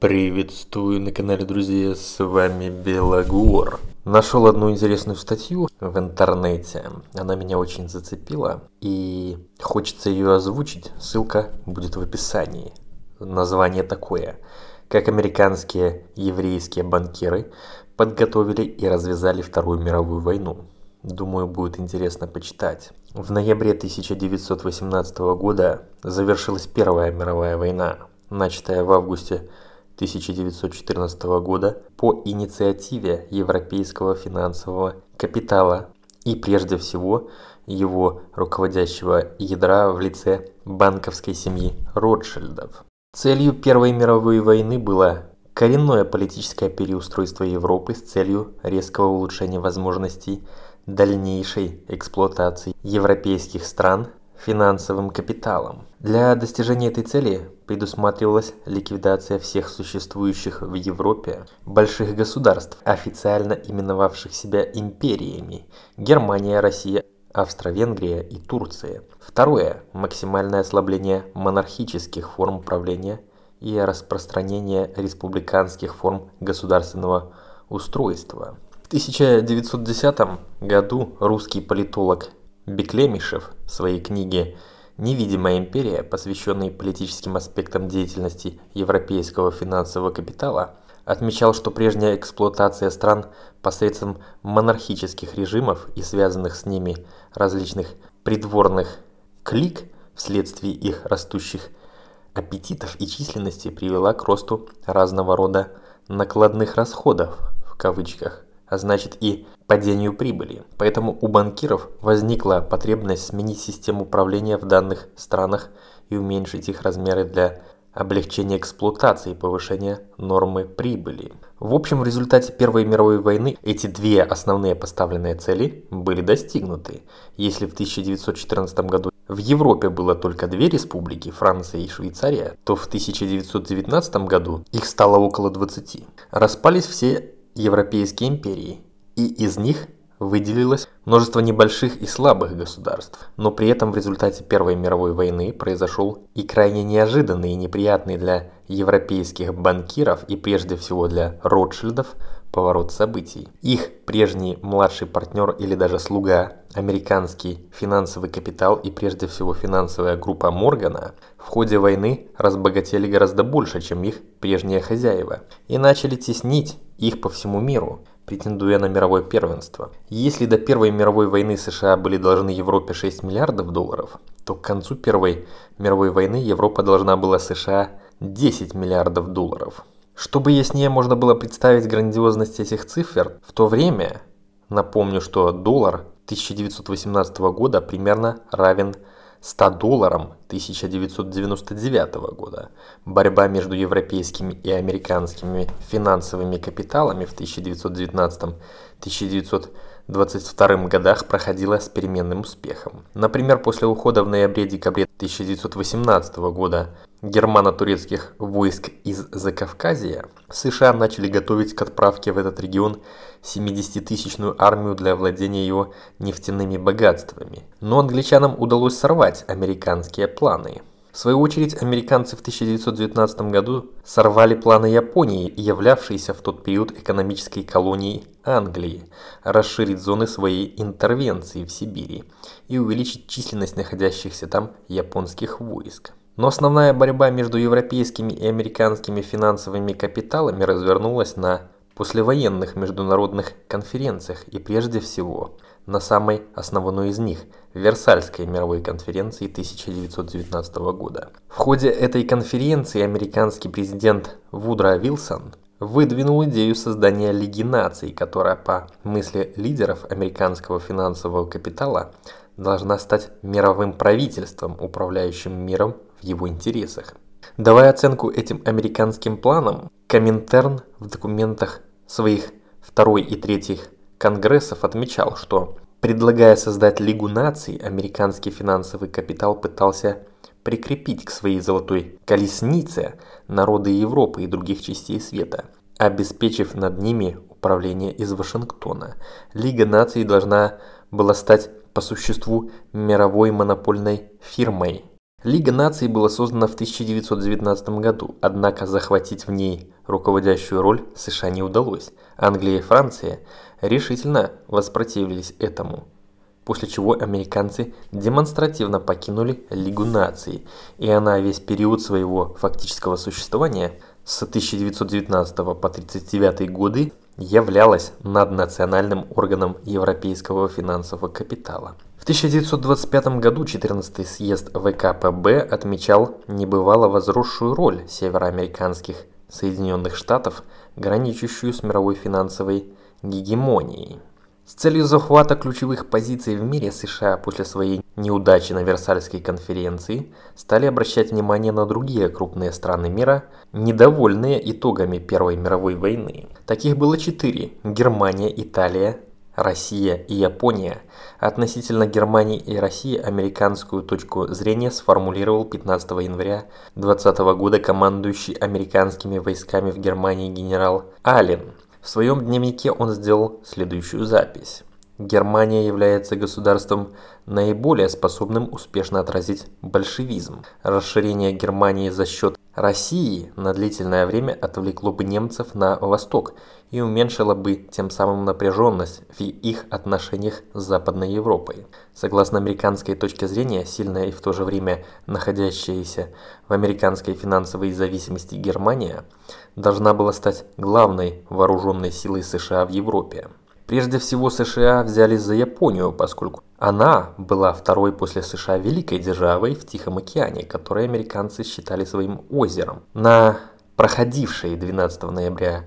Приветствую на канале, друзья, с вами Белогор. Нашел одну интересную статью в интернете, она меня очень зацепила, и хочется ее озвучить, ссылка будет в описании. Название такое. Как американские еврейские банкиры подготовили и развязали Вторую мировую войну. Думаю, будет интересно почитать. В ноябре 1918 года завершилась Первая мировая война, начатая в августе 1914 года по инициативе европейского финансового капитала и прежде всего его руководящего ядра в лице банковской семьи Ротшильдов. Целью Первой мировой войны было коренное политическое переустройство Европы с целью резкого улучшения возможностей дальнейшей эксплуатации европейских стран финансовым капиталом. Для достижения этой цели предусматривалась ликвидация всех существующих в Европе больших государств, официально именовавших себя империями – Германия, Россия, Австро-Венгрия и Турция. Второе – максимальное ослабление монархических форм правления и распространение республиканских форм государственного устройства. В 1910 году русский политолог Беклемишев в своей книге «Невидимая империя», посвященной политическим аспектам деятельности европейского финансового капитала, отмечал, что прежняя эксплуатация стран посредством монархических режимов и связанных с ними различных придворных клик вследствие их растущих аппетитов и численности привела к росту разного рода накладных расходов в кавычках а значит и падению прибыли. Поэтому у банкиров возникла потребность сменить систему управления в данных странах и уменьшить их размеры для облегчения эксплуатации и повышения нормы прибыли. В общем, в результате Первой мировой войны эти две основные поставленные цели были достигнуты. Если в 1914 году в Европе было только две республики, Франция и Швейцария, то в 1919 году их стало около 20. Распались все европейские империи, и из них выделилось множество небольших и слабых государств, но при этом в результате Первой мировой войны произошел и крайне неожиданный и неприятный для европейских банкиров и прежде всего для Ротшильдов поворот событий. Их прежний младший партнер или даже слуга, американский финансовый капитал и прежде всего финансовая группа Моргана – в ходе войны разбогатели гораздо больше, чем их прежние хозяева, и начали теснить их по всему миру, претендуя на мировое первенство. Если до Первой мировой войны США были должны Европе 6 миллиардов долларов, то к концу Первой мировой войны Европа должна была США 10 миллиардов долларов. Чтобы яснее можно было представить грандиозность этих цифр, в то время, напомню, что доллар 1918 года примерно равен 100 долларам 1999 года. Борьба между европейскими и американскими финансовыми капиталами в 1919 1900 22 годах проходила с переменным успехом. Например, после ухода в ноябре-декабре 1918 года германо-турецких войск из Закавказья, США начали готовить к отправке в этот регион 70-тысячную армию для владения его нефтяными богатствами. Но англичанам удалось сорвать американские планы. В свою очередь, американцы в 1919 году сорвали планы Японии, являвшейся в тот период экономической колонией Англии, расширить зоны своей интервенции в Сибири и увеличить численность находящихся там японских войск. Но основная борьба между европейскими и американскими финансовыми капиталами развернулась на послевоенных международных конференциях и прежде всего на самой основной из них – Версальской мировой конференции 1919 года. В ходе этой конференции американский президент Вудро Вилсон выдвинул идею создания Лиги наций, которая по мысли лидеров американского финансового капитала должна стать мировым правительством, управляющим миром в его интересах. Давая оценку этим американским планам, Коминтерн в документах своих второй и третьих конгрессов отмечал, что Предлагая создать Лигу наций, американский финансовый капитал пытался прикрепить к своей золотой колеснице народы Европы и других частей света, обеспечив над ними управление из Вашингтона. Лига наций должна была стать по существу мировой монопольной фирмой. Лига наций была создана в 1919 году, однако захватить в ней руководящую роль США не удалось. Англия и Франция – решительно воспротивились этому, после чего американцы демонстративно покинули Лигу наций, и она весь период своего фактического существования с 1919 по 1939 годы являлась наднациональным органом европейского финансового капитала. В 1925 году 14-й съезд ВКПБ отмечал небывало возросшую роль североамериканских Соединенных Штатов, граничащую с мировой финансовой гегемонией. С целью захвата ключевых позиций в мире США после своей неудачи на Версальской конференции стали обращать внимание на другие крупные страны мира, недовольные итогами Первой мировой войны. Таких было четыре – Германия, Италия, Россия и Япония. Относительно Германии и России американскую точку зрения сформулировал 15 января 2020 года командующий американскими войсками в Германии генерал Аллен – в своем дневнике он сделал следующую запись. Германия является государством наиболее способным успешно отразить большевизм. Расширение Германии за счет России на длительное время отвлекло бы немцев на восток и уменьшило бы тем самым напряженность в их отношениях с Западной Европой. Согласно американской точке зрения, сильная и в то же время находящаяся в американской финансовой зависимости Германия должна была стать главной вооруженной силой США в Европе. Прежде всего США взялись за Японию, поскольку она была второй после США великой державой в Тихом океане, которую американцы считали своим озером. На проходившей 12 ноября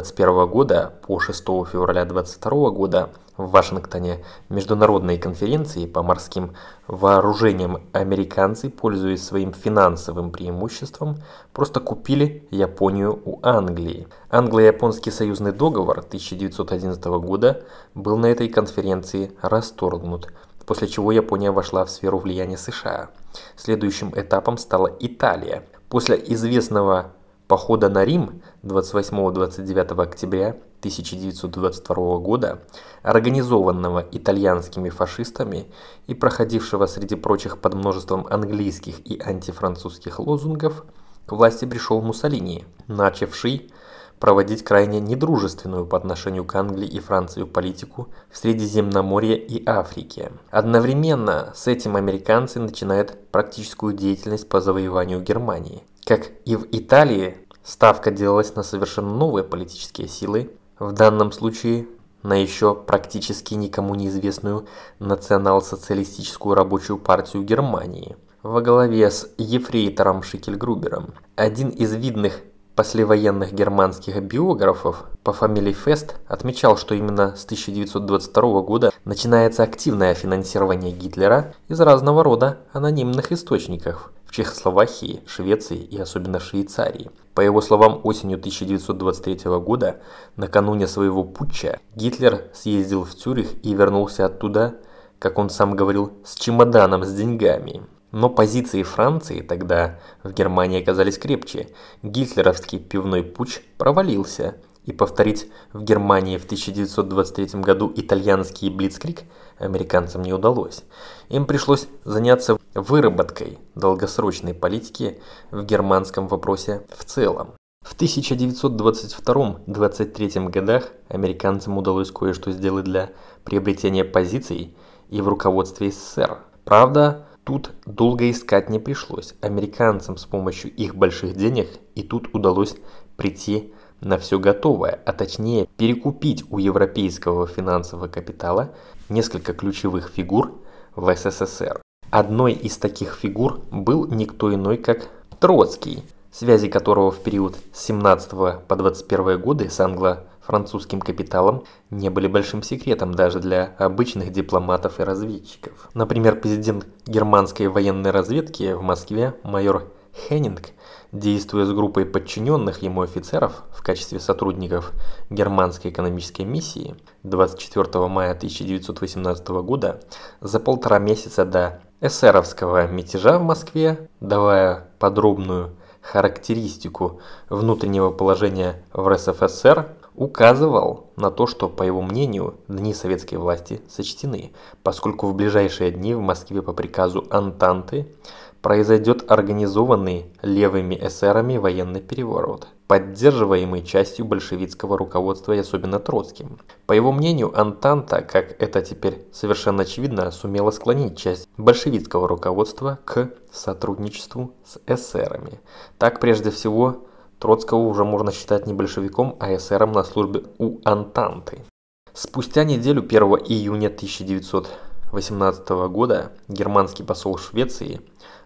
2021 года по 6 февраля 2022 года в Вашингтоне международной конференции по морским вооружениям американцы, пользуясь своим финансовым преимуществом, просто купили Японию у Англии. Англо-японский союзный договор 1911 года был на этой конференции расторгнут, после чего Япония вошла в сферу влияния США. Следующим этапом стала Италия. После известного похода на Рим 28-29 октября 1922 года, организованного итальянскими фашистами и проходившего среди прочих под множеством английских и антифранцузских лозунгов, к власти пришел Муссолини, начавший проводить крайне недружественную по отношению к Англии и Франции политику в Средиземноморье и Африке. Одновременно с этим американцы начинают практическую деятельность по завоеванию Германии. Как и в Италии, Ставка делалась на совершенно новые политические силы, в данном случае на еще практически никому неизвестную национал-социалистическую рабочую партию Германии во главе с Ефрейтором Шикельгрубером. Один из видных Послевоенных германских биографов по фамилии Фест отмечал, что именно с 1922 года начинается активное финансирование Гитлера из разного рода анонимных источников в Чехословакии, Швеции и особенно Швейцарии. По его словам, осенью 1923 года, накануне своего путча, Гитлер съездил в Цюрих и вернулся оттуда, как он сам говорил, с чемоданом с деньгами. Но позиции Франции тогда в Германии оказались крепче. Гитлеровский пивной путч провалился, и повторить в Германии в 1923 году итальянский блицкрик американцам не удалось. Им пришлось заняться выработкой долгосрочной политики в германском вопросе в целом. В 1922-23 годах американцам удалось кое-что сделать для приобретения позиций и в руководстве СССР. Правда, Тут долго искать не пришлось. Американцам с помощью их больших денег и тут удалось прийти на все готовое, а точнее перекупить у европейского финансового капитала несколько ключевых фигур в СССР. Одной из таких фигур был никто иной, как Троцкий, связи которого в период с 17 по 21 годы с англо французским капиталом не были большим секретом даже для обычных дипломатов и разведчиков. Например, президент германской военной разведки в Москве майор Хеннинг, действуя с группой подчиненных ему офицеров в качестве сотрудников германской экономической миссии 24 мая 1918 года, за полтора месяца до эсеровского мятежа в Москве, давая подробную характеристику внутреннего положения в РСФСР, указывал на то, что, по его мнению, дни советской власти сочтены, поскольку в ближайшие дни в Москве по приказу Антанты произойдет организованный левыми эсерами военный переворот, поддерживаемый частью большевистского руководства и особенно Троцким. По его мнению, Антанта, как это теперь совершенно очевидно, сумела склонить часть большевистского руководства к сотрудничеству с эсерами. Так, прежде всего, Троцкого уже можно считать не большевиком, а эсером на службе у Антанты. Спустя неделю 1 июня 1918 года германский посол Швеции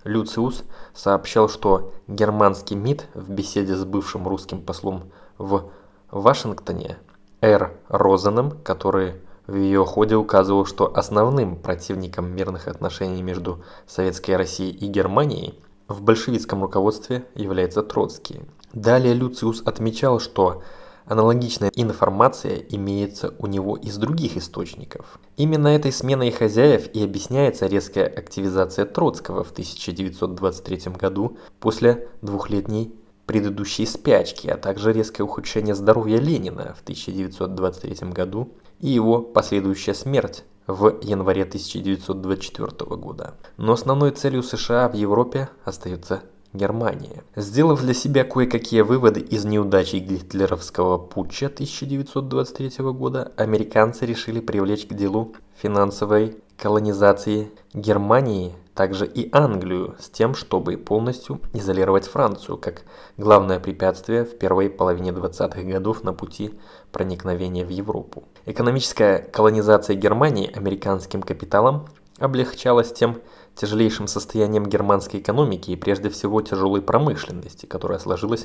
Люциус сообщал, что германский МИД в беседе с бывшим русским послом в Вашингтоне Р. Розеном, который в ее ходе указывал, что основным противником мирных отношений между Советской Россией и Германией в большевистском руководстве является Троцкий. Далее Люциус отмечал, что аналогичная информация имеется у него из других источников. Именно этой сменой хозяев и объясняется резкая активизация Троцкого в 1923 году после двухлетней предыдущей спячки, а также резкое ухудшение здоровья Ленина в 1923 году и его последующая смерть в январе 1924 года. Но основной целью США в Европе остается Германия. Сделав для себя кое-какие выводы из неудачи гитлеровского путча 1923 года, американцы решили привлечь к делу финансовой колонизации Германии, также и Англию, с тем, чтобы полностью изолировать Францию как главное препятствие в первой половине 20-х годов на пути проникновения в Европу. Экономическая колонизация Германии американским капиталом облегчалась тем, что тяжелейшим состоянием германской экономики и прежде всего тяжелой промышленности, которая сложилась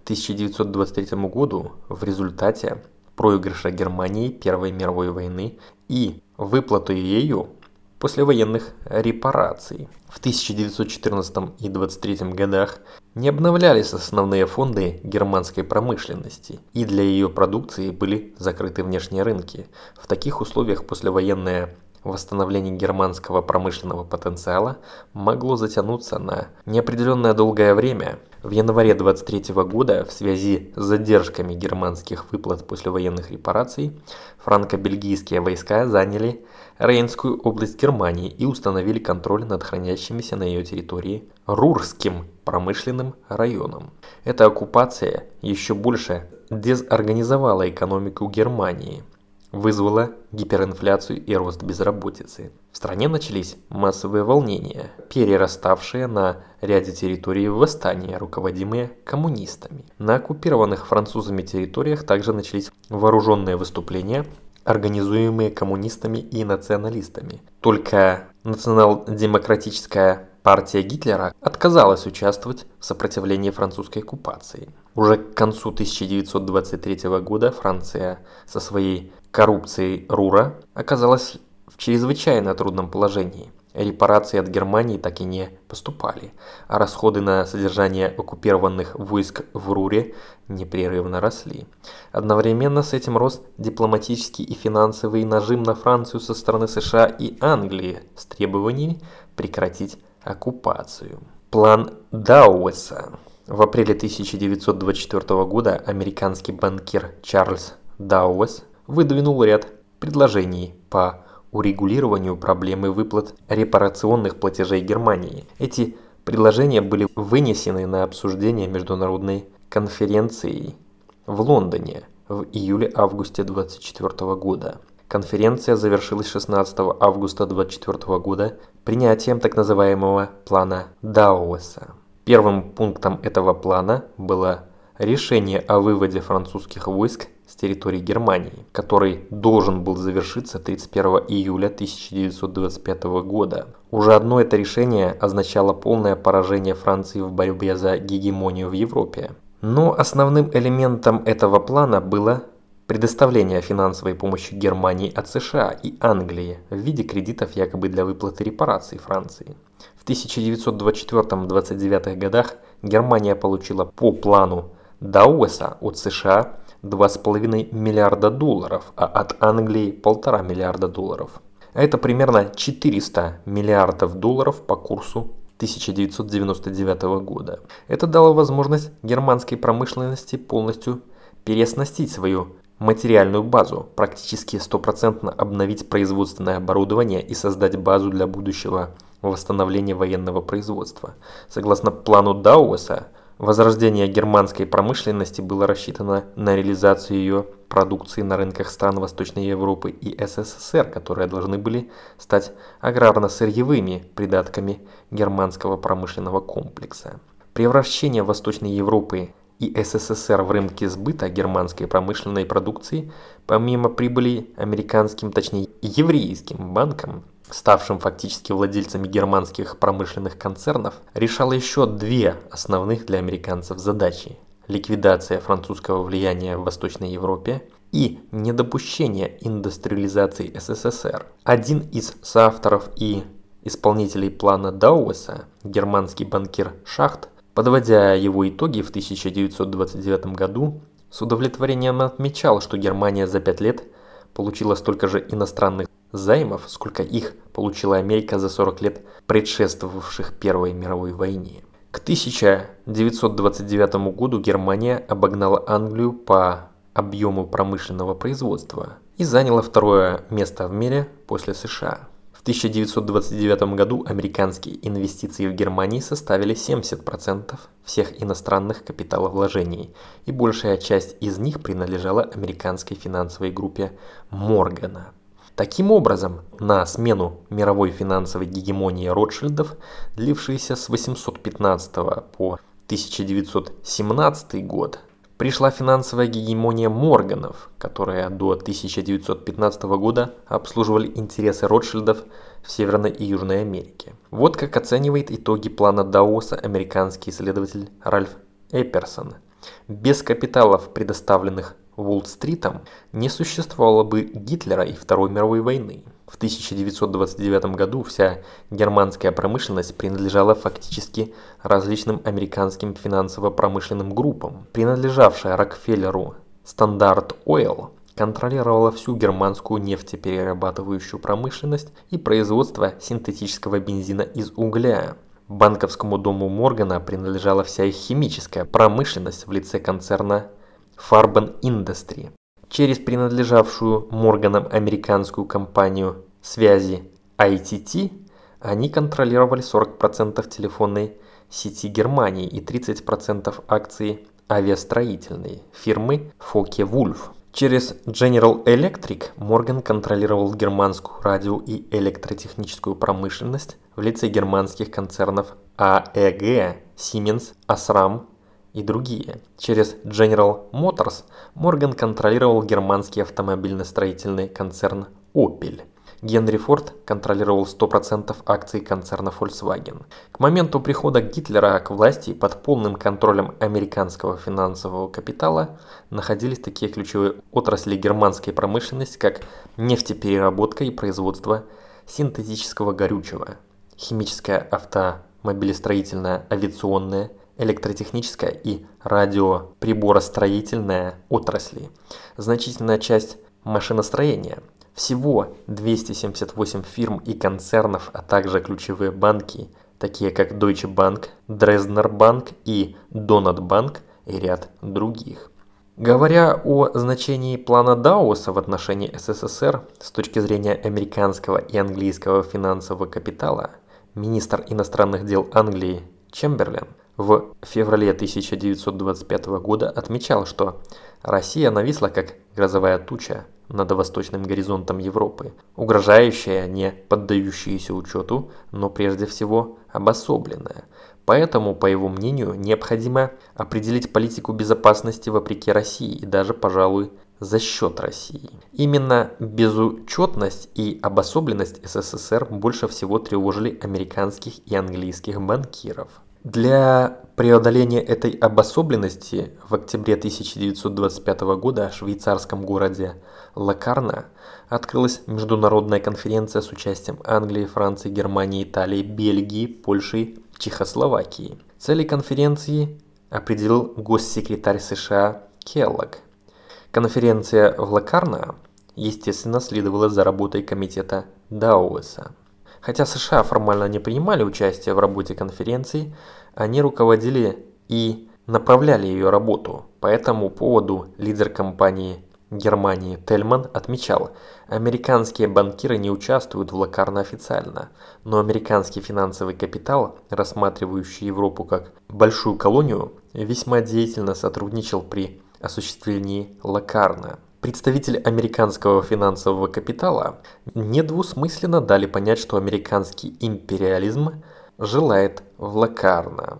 к 1923 году в результате проигрыша Германии Первой мировой войны и выплаты ею послевоенных репараций. В 1914 и 1923 годах не обновлялись основные фонды германской промышленности, и для ее продукции были закрыты внешние рынки. В таких условиях послевоенная Восстановление германского промышленного потенциала могло затянуться на неопределенное долгое время. В январе 23 года в связи с задержками германских выплат после военных репараций франко-бельгийские войска заняли Рейнскую область Германии и установили контроль над хранящимися на ее территории Рурским промышленным районом. Эта оккупация еще больше дезорганизовала экономику Германии – вызвала гиперинфляцию и рост безработицы. В стране начались массовые волнения, перераставшие на ряде территорий восстания, руководимые коммунистами. На оккупированных французами территориях также начались вооруженные выступления, организуемые коммунистами и националистами. Только национал-демократическая партия Гитлера отказалась участвовать в сопротивлении французской оккупации. Уже к концу 1923 года Франция со своей коррупцией Рура оказалась в чрезвычайно трудном положении. Репарации от Германии так и не поступали, а расходы на содержание оккупированных войск в Руре непрерывно росли. Одновременно с этим рос дипломатический и финансовый нажим на Францию со стороны США и Англии с требованиями прекратить оккупацию. План Дауэса В апреле 1924 года американский банкир Чарльз Дауэс выдвинул ряд предложений по урегулированию проблемы выплат репарационных платежей Германии. Эти предложения были вынесены на обсуждение международной конференцией в Лондоне в июле-августе 2024 года. Конференция завершилась 16 августа 2024 года принятием так называемого плана Дауэса. Первым пунктом этого плана было решение о выводе французских войск с территории Германии, который должен был завершиться 31 июля 1925 года. Уже одно это решение означало полное поражение Франции в борьбе за гегемонию в Европе. Но основным элементом этого плана было предоставление финансовой помощи Германии от США и Англии в виде кредитов якобы для выплаты репараций Франции. В 1924-29 годах Германия получила по плану Дауэса от США 2,5 миллиарда долларов, а от Англии 1,5 миллиарда долларов. Это примерно 400 миллиардов долларов по курсу 1999 года. Это дало возможность германской промышленности полностью переоснастить свою материальную базу, практически стопроцентно обновить производственное оборудование и создать базу для будущего восстановления военного производства. Согласно плану Дауэса, Возрождение германской промышленности было рассчитано на реализацию ее продукции на рынках стран Восточной Европы и СССР, которые должны были стать аграрно-сырьевыми придатками германского промышленного комплекса. Превращение Восточной Европы и СССР в рынке сбыта германской промышленной продукции, помимо прибыли американским, точнее еврейским банкам, ставшим фактически владельцами германских промышленных концернов, решала еще две основных для американцев задачи – ликвидация французского влияния в Восточной Европе и недопущение индустриализации СССР. Один из соавторов и исполнителей плана Дауэса, германский банкир Шахт, Подводя его итоги в 1929 году, с удовлетворением отмечал, что Германия за пять лет получила столько же иностранных займов, сколько их получила Америка за 40 лет предшествовавших Первой мировой войне. К 1929 году Германия обогнала Англию по объему промышленного производства и заняла второе место в мире после США. В 1929 году американские инвестиции в Германии составили 70% всех иностранных капиталовложений, и большая часть из них принадлежала американской финансовой группе Моргана. Таким образом, на смену мировой финансовой гегемонии Ротшильдов, длившейся с 1815 по 1917 год, пришла финансовая гегемония Морганов, которая до 1915 года обслуживали интересы Ротшильдов в Северной и Южной Америке. Вот как оценивает итоги плана Даоса американский исследователь Ральф Эперсон. Без капиталов, предоставленных Уолл-стритом, не существовало бы Гитлера и Второй мировой войны. В 1929 году вся германская промышленность принадлежала фактически различным американским финансово-промышленным группам. Принадлежавшая Рокфеллеру Стандарт Ойл контролировала всю германскую нефтеперерабатывающую промышленность и производство синтетического бензина из угля. Банковскому дому Моргана принадлежала вся их химическая промышленность в лице концерна Farben Industry, через принадлежавшую Морганам американскую компанию связи ITT они контролировали 40% телефонной сети Германии и 30% акций авиастроительной фирмы Фоке Вульф. Через General Electric Морган контролировал германскую радио и электротехническую промышленность в лице германских концернов AEG, а э Siemens, Asram, и другие. Через General Motors Морган контролировал германский автомобильно-строительный концерн Opel. Генри Форд контролировал 100% акций концерна Volkswagen. К моменту прихода Гитлера к власти под полным контролем американского финансового капитала находились такие ключевые отрасли германской промышленности, как нефтепереработка и производство синтетического горючего, химическая автомобилестроительная, авиационная, электротехническая и радиоприборостроительная отрасли. Значительная часть машиностроения. Всего 278 фирм и концернов, а также ключевые банки, такие как Deutsche Bank, Dresdner Bank и Donut Bank и ряд других. Говоря о значении плана Даоса в отношении СССР с точки зрения американского и английского финансового капитала, министр иностранных дел Англии Чемберлен в феврале 1925 года отмечал, что Россия нависла как грозовая туча над восточным горизонтом Европы, угрожающая, не поддающаяся учету, но прежде всего обособленная. Поэтому, по его мнению, необходимо определить политику безопасности вопреки России и даже, пожалуй, за счет России. Именно безучетность и обособленность СССР больше всего тревожили американских и английских банкиров. Для преодоления этой обособленности в октябре 1925 года в швейцарском городе Лакарна открылась международная конференция с участием Англии, Франции, Германии, Италии, Бельгии, Польши, Чехословакии. Цели конференции определил госсекретарь США Келлог. Конференция в Лакарна естественно, следовала за работой комитета Дауэса. Хотя США формально не принимали участие в работе конференции, они руководили и направляли ее работу. По этому поводу лидер компании Германии Тельман отмечал, американские банкиры не участвуют в Лакарно официально, но американский финансовый капитал, рассматривающий Европу как большую колонию, весьма деятельно сотрудничал при осуществлении Лакарна. Представители американского финансового капитала недвусмысленно дали понять, что американский империализм желает Влакарна.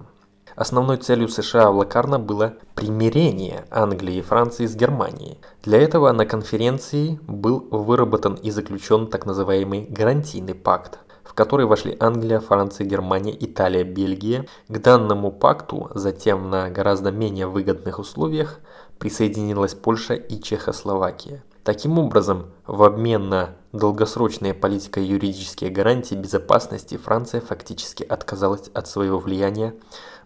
Основной целью США Лакарна было примирение Англии и Франции с Германией. Для этого на конференции был выработан и заключен так называемый гарантийный пакт, в который вошли Англия, Франция, Германия, Италия, Бельгия. К данному пакту затем на гораздо менее выгодных условиях присоединилась Польша и Чехословакия. Таким образом, в обмен на долгосрочные политико-юридические гарантии безопасности Франция фактически отказалась от своего влияния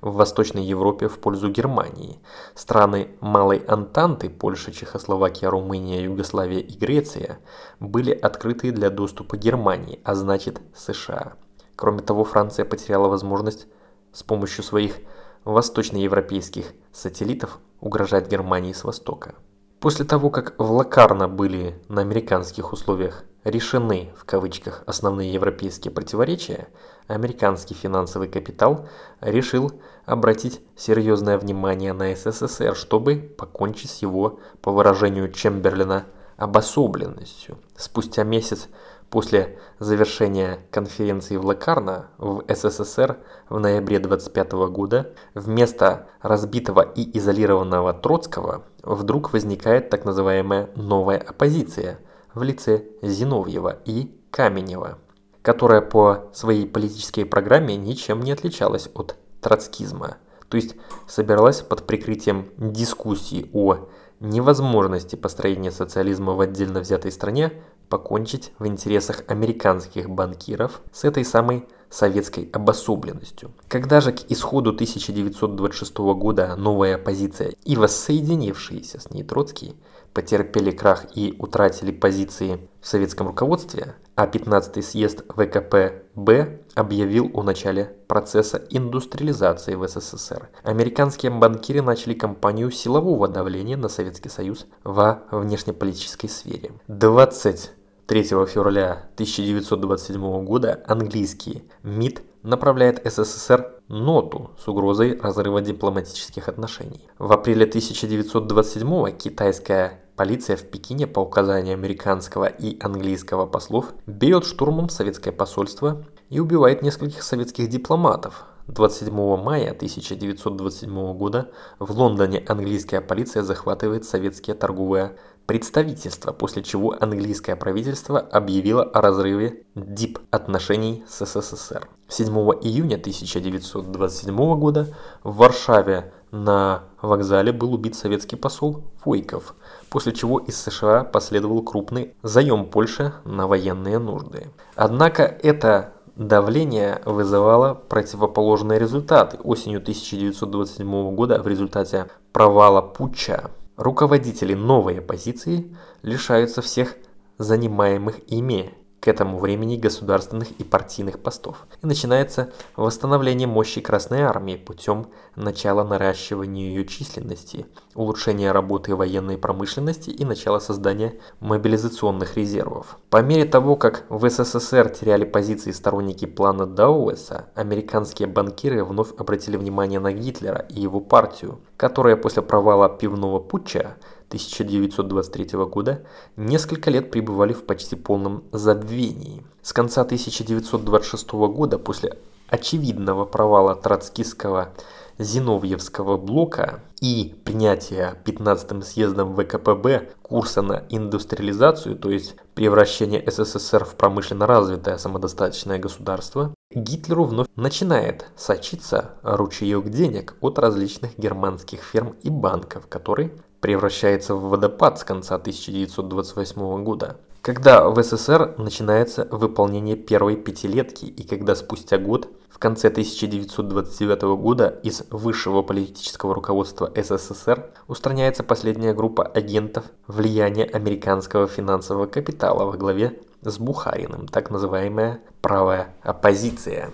в Восточной Европе в пользу Германии. Страны Малой Антанты – Польша, Чехословакия, Румыния, Югославия и Греция – были открыты для доступа Германии, а значит США. Кроме того, Франция потеряла возможность с помощью своих восточноевропейских сателлитов угрожать Германии с востока. После того, как в Лакарно были на американских условиях «решены» в кавычках основные европейские противоречия, американский финансовый капитал решил обратить серьезное внимание на СССР, чтобы покончить с его, по выражению Чемберлина, обособленностью. Спустя месяц После завершения конференции в Лакарно в СССР в ноябре 25 года вместо разбитого и изолированного Троцкого вдруг возникает так называемая новая оппозиция в лице Зиновьева и Каменева, которая по своей политической программе ничем не отличалась от троцкизма, то есть собиралась под прикрытием дискуссии о невозможности построения социализма в отдельно взятой стране покончить в интересах американских банкиров с этой самой советской обособленностью. Когда же к исходу 1926 года новая оппозиция и воссоединившиеся с ней Троцкий потерпели крах и утратили позиции в советском руководстве, а 15-й съезд ВКПБ объявил о начале процесса индустриализации в СССР. Американские банкиры начали кампанию силового давления на Советский Союз во внешнеполитической сфере. 20 3 февраля 1927 года английский МИД направляет СССР ноту с угрозой разрыва дипломатических отношений. В апреле 1927 китайская полиция в Пекине по указанию американского и английского послов бьет штурмом советское посольство и убивает нескольких советских дипломатов. 27 мая 1927 года в Лондоне английская полиция захватывает советские торговые представительства, после чего английское правительство объявило о разрыве ДИП отношений с СССР. 7 июня 1927 года в Варшаве на вокзале был убит советский посол Войков, после чего из США последовал крупный заем Польши на военные нужды. Однако это давление вызывало противоположные результаты. Осенью 1927 года в результате провала путча Руководители новой оппозиции лишаются всех занимаемых ими к этому времени государственных и партийных постов, и начинается восстановление мощи Красной Армии путем начала наращивания ее численности, улучшения работы военной промышленности и начала создания мобилизационных резервов. По мере того, как в СССР теряли позиции сторонники плана Дауэса, американские банкиры вновь обратили внимание на Гитлера и его партию, которая после провала пивного путча – 1923 года несколько лет пребывали в почти полном забвении. С конца 1926 года, после очевидного провала троцкистского Зиновьевского блока и принятия 15-м съездом ВКПБ курса на индустриализацию, то есть превращение СССР в промышленно развитое самодостаточное государство, Гитлеру вновь начинает сочиться ручеек денег от различных германских фирм и банков, которые превращается в водопад с конца 1928 года, когда в СССР начинается выполнение первой пятилетки и когда спустя год, в конце 1929 года, из высшего политического руководства СССР устраняется последняя группа агентов влияния американского финансового капитала во главе с Бухариным, так называемая правая оппозиция.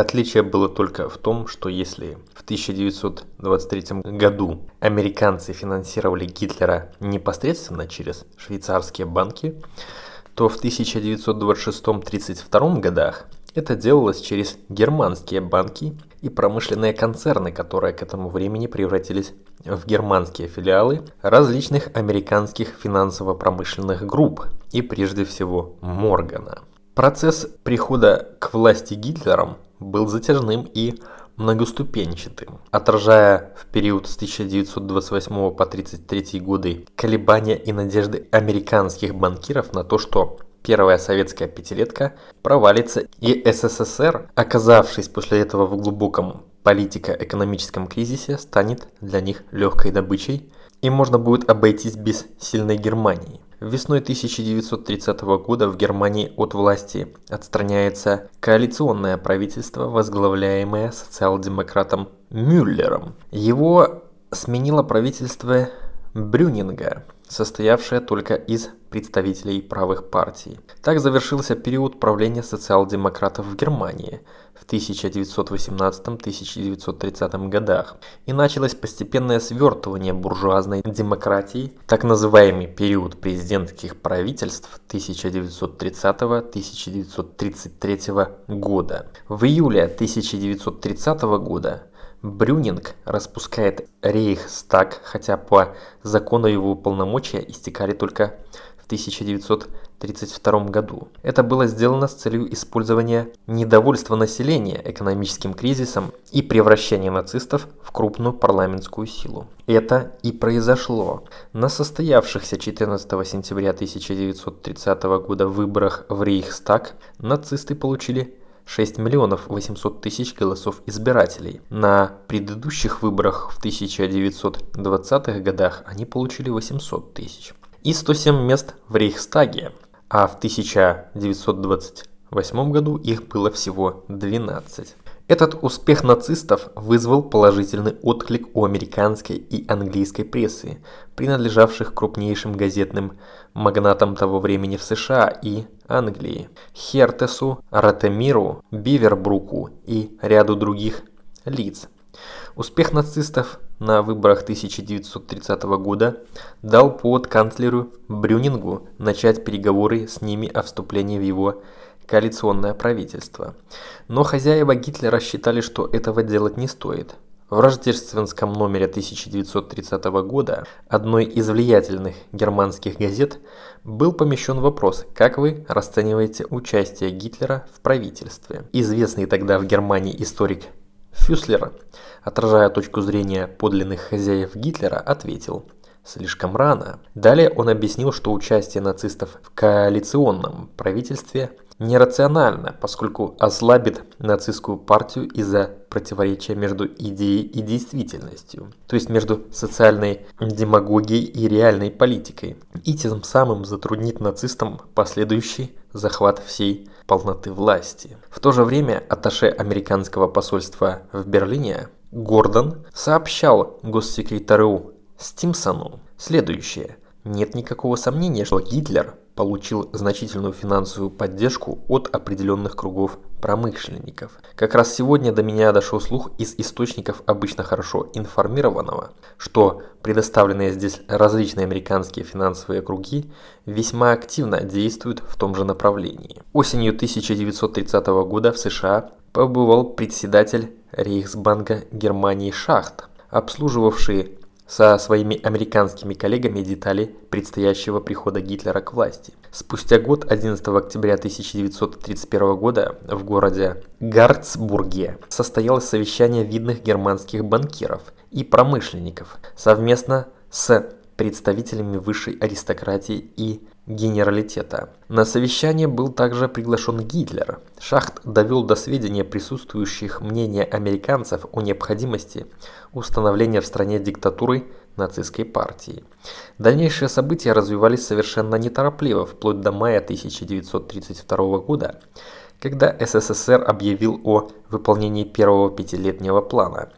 Отличие было только в том, что если в 1923 году американцы финансировали Гитлера непосредственно через швейцарские банки, то в 1926-32 годах это делалось через германские банки и промышленные концерны, которые к этому времени превратились в германские филиалы различных американских финансово-промышленных групп и прежде всего Моргана. Процесс прихода к власти Гитлером был затяжным и многоступенчатым, отражая в период с 1928 по 1933 годы колебания и надежды американских банкиров на то, что первая советская пятилетка провалится и СССР, оказавшись после этого в глубоком политико-экономическом кризисе, станет для них легкой добычей и можно будет обойтись без сильной Германии. Весной 1930 года в Германии от власти отстраняется коалиционное правительство, возглавляемое социал-демократом Мюллером. Его сменило правительство Брюнинга, состоявшее только из представителей правых партий. Так завершился период правления социал-демократов в Германии в 1918-1930 годах и началось постепенное свертывание буржуазной демократии, так называемый период президентских правительств 1930-1933 года. В июле 1930 года Брюнинг распускает Рейхстаг, хотя по закону его полномочия истекали только в 1932 году. Это было сделано с целью использования недовольства населения экономическим кризисом и превращения нацистов в крупную парламентскую силу. Это и произошло. На состоявшихся 14 сентября 1930 года выборах в Рейхстаг нацисты получили 6 миллионов 800 тысяч голосов избирателей. На предыдущих выборах в 1920-х годах они получили 800 тысяч и 107 мест в Рейхстаге, а в 1928 году их было всего 12. Этот успех нацистов вызвал положительный отклик у американской и английской прессы, принадлежавших крупнейшим газетным магнатам того времени в США и Англии – Хертесу, Ратемиру, Бивербруку и ряду других лиц. Успех нацистов на выборах 1930 года дал повод канцлеру Брюнингу начать переговоры с ними о вступлении в его коалиционное правительство. Но хозяева Гитлера считали, что этого делать не стоит. В рождественском номере 1930 года одной из влиятельных германских газет был помещен вопрос, как вы расцениваете участие Гитлера в правительстве. Известный тогда в Германии историк Фюслера, отражая точку зрения подлинных хозяев Гитлера, ответил «слишком рано». Далее он объяснил, что участие нацистов в коалиционном правительстве нерационально, поскольку ослабит нацистскую партию из-за противоречия между идеей и действительностью, то есть между социальной демагогией и реальной политикой, и тем самым затруднит нацистам последующий захват всей полноты власти. В то же время атташе американского посольства в Берлине Гордон сообщал госсекретарю Стимсону следующее. Нет никакого сомнения, что Гитлер получил значительную финансовую поддержку от определенных кругов промышленников. Как раз сегодня до меня дошел слух из источников обычно хорошо информированного, что предоставленные здесь различные американские финансовые круги весьма активно действуют в том же направлении. Осенью 1930 года в США побывал председатель Рейхсбанка Германии Шахт, обслуживавший со своими американскими коллегами детали предстоящего прихода Гитлера к власти. Спустя год, 11 октября 1931 года, в городе Гарцбурге состоялось совещание видных германских банкиров и промышленников совместно с представителями высшей аристократии и генералитета. На совещание был также приглашен Гитлер. Шахт довел до сведения присутствующих мнения американцев о необходимости установления в стране диктатуры нацистской партии. Дальнейшие события развивались совершенно неторопливо, вплоть до мая 1932 года, когда СССР объявил о выполнении первого пятилетнего плана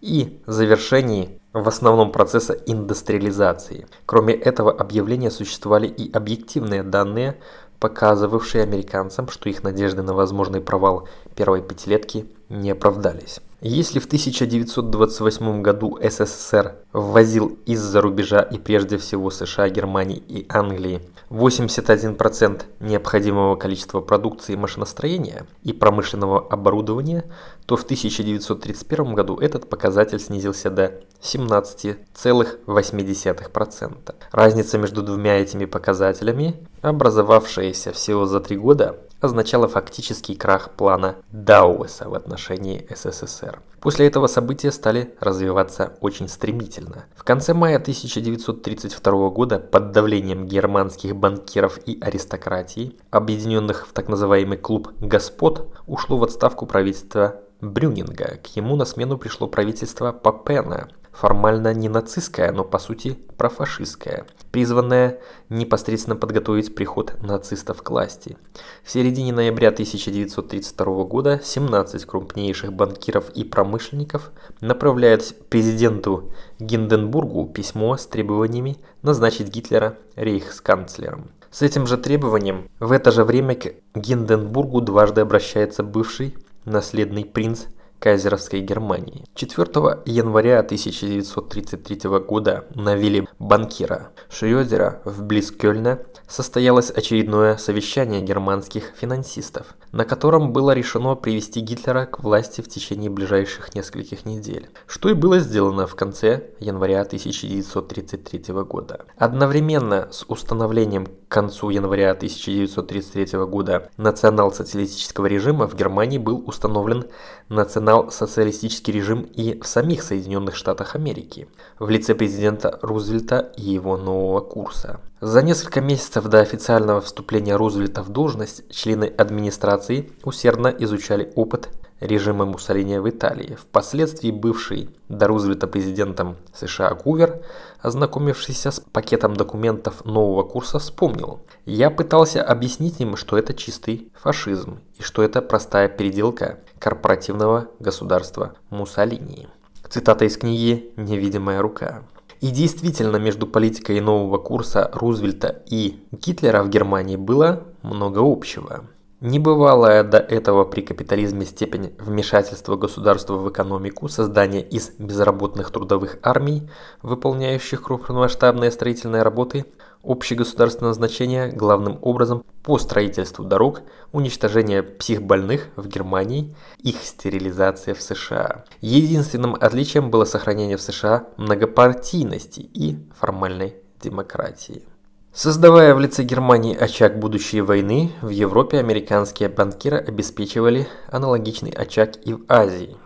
и завершении в основном процесса индустриализации. Кроме этого, объявления существовали и объективные данные, показывавшие американцам, что их надежды на возможный провал первой пятилетки не оправдались. Если в 1928 году СССР ввозил из-за рубежа и прежде всего США, Германии и Англии 81% необходимого количества продукции машиностроения и промышленного оборудования, то в 1931 году этот показатель снизился до 17,8%. Разница между двумя этими показателями, образовавшаяся всего за три года, означало фактический крах плана Дауэса в отношении СССР. После этого события стали развиваться очень стремительно. В конце мая 1932 года под давлением германских банкиров и аристократии, объединенных в так называемый клуб «Господ», ушло в отставку правительство Брюнинга. К ему на смену пришло правительство Папена, формально не нацистская, но по сути профашистская, призванная непосредственно подготовить приход нацистов к власти. В середине ноября 1932 года 17 крупнейших банкиров и промышленников направляют президенту Гинденбургу письмо с требованиями назначить Гитлера рейхсканцлером. С этим же требованием в это же время к Гинденбургу дважды обращается бывший наследный принц Кайзеровской Германии. 4 января 1933 года на вилле банкира Шрёдера в близ Кёльна состоялось очередное совещание германских финансистов, на котором было решено привести Гитлера к власти в течение ближайших нескольких недель, что и было сделано в конце января 1933 года. Одновременно с установлением к концу января 1933 года национал-социалистического режима в Германии был установлен национал-социалистический режим и в самих Соединенных Штатах Америки в лице президента Рузвельта и его нового курса. За несколько месяцев до официального вступления Рузвельта в должность члены администрации усердно изучали опыт режима Муссолини в Италии. Впоследствии бывший до Рузвельта президентом США Гувер, ознакомившийся с пакетом документов нового курса, вспомнил. «Я пытался объяснить им, что это чистый фашизм и что это простая переделка корпоративного государства Муссолини». Цитата из книги «Невидимая рука». И действительно, между политикой нового курса Рузвельта и Гитлера в Германии было много общего. Небывалая до этого при капитализме степень вмешательства государства в экономику, создание из безработных трудовых армий, выполняющих крупномасштабные строительные работы, общегосударственного значения главным образом по строительству дорог, уничтожение психбольных в Германии, их стерилизация в США. Единственным отличием было сохранение в США многопартийности и формальной демократии. Создавая в лице Германии очаг будущей войны, в Европе американские банкиры обеспечивали аналогичный очаг и в Азии.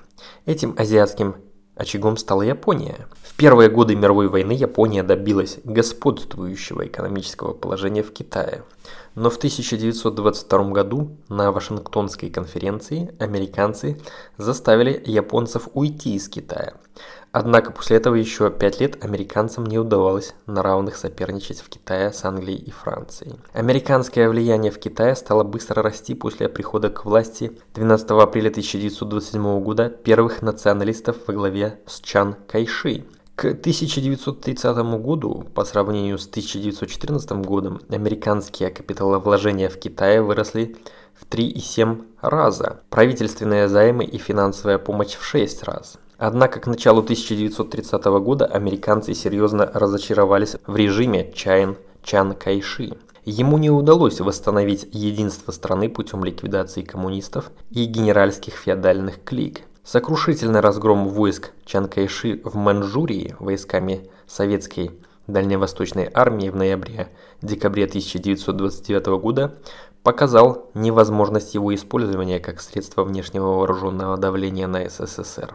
Этим азиатским очагом стала Япония. В первые годы мировой войны Япония добилась господствующего экономического положения в Китае. Но в 1922 году на Вашингтонской конференции американцы заставили японцев уйти из Китая. Однако после этого еще пять лет американцам не удавалось на равных соперничать в Китае с Англией и Францией. Американское влияние в Китае стало быстро расти после прихода к власти 12 апреля 1927 года первых националистов во главе с Чан Кайши. К 1930 году, по сравнению с 1914 годом, американские капиталовложения в Китае выросли в 3,7 раза, правительственные займы и финансовая помощь в 6 раз. Однако к началу 1930 года американцы серьезно разочаровались в режиме Чайн Чан Кайши. Ему не удалось восстановить единство страны путем ликвидации коммунистов и генеральских феодальных клик. Сокрушительный разгром войск Чан Кайши в Маньчжурии войсками советской дальневосточной армии в ноябре-декабре 1929 года показал невозможность его использования как средства внешнего вооруженного давления на СССР.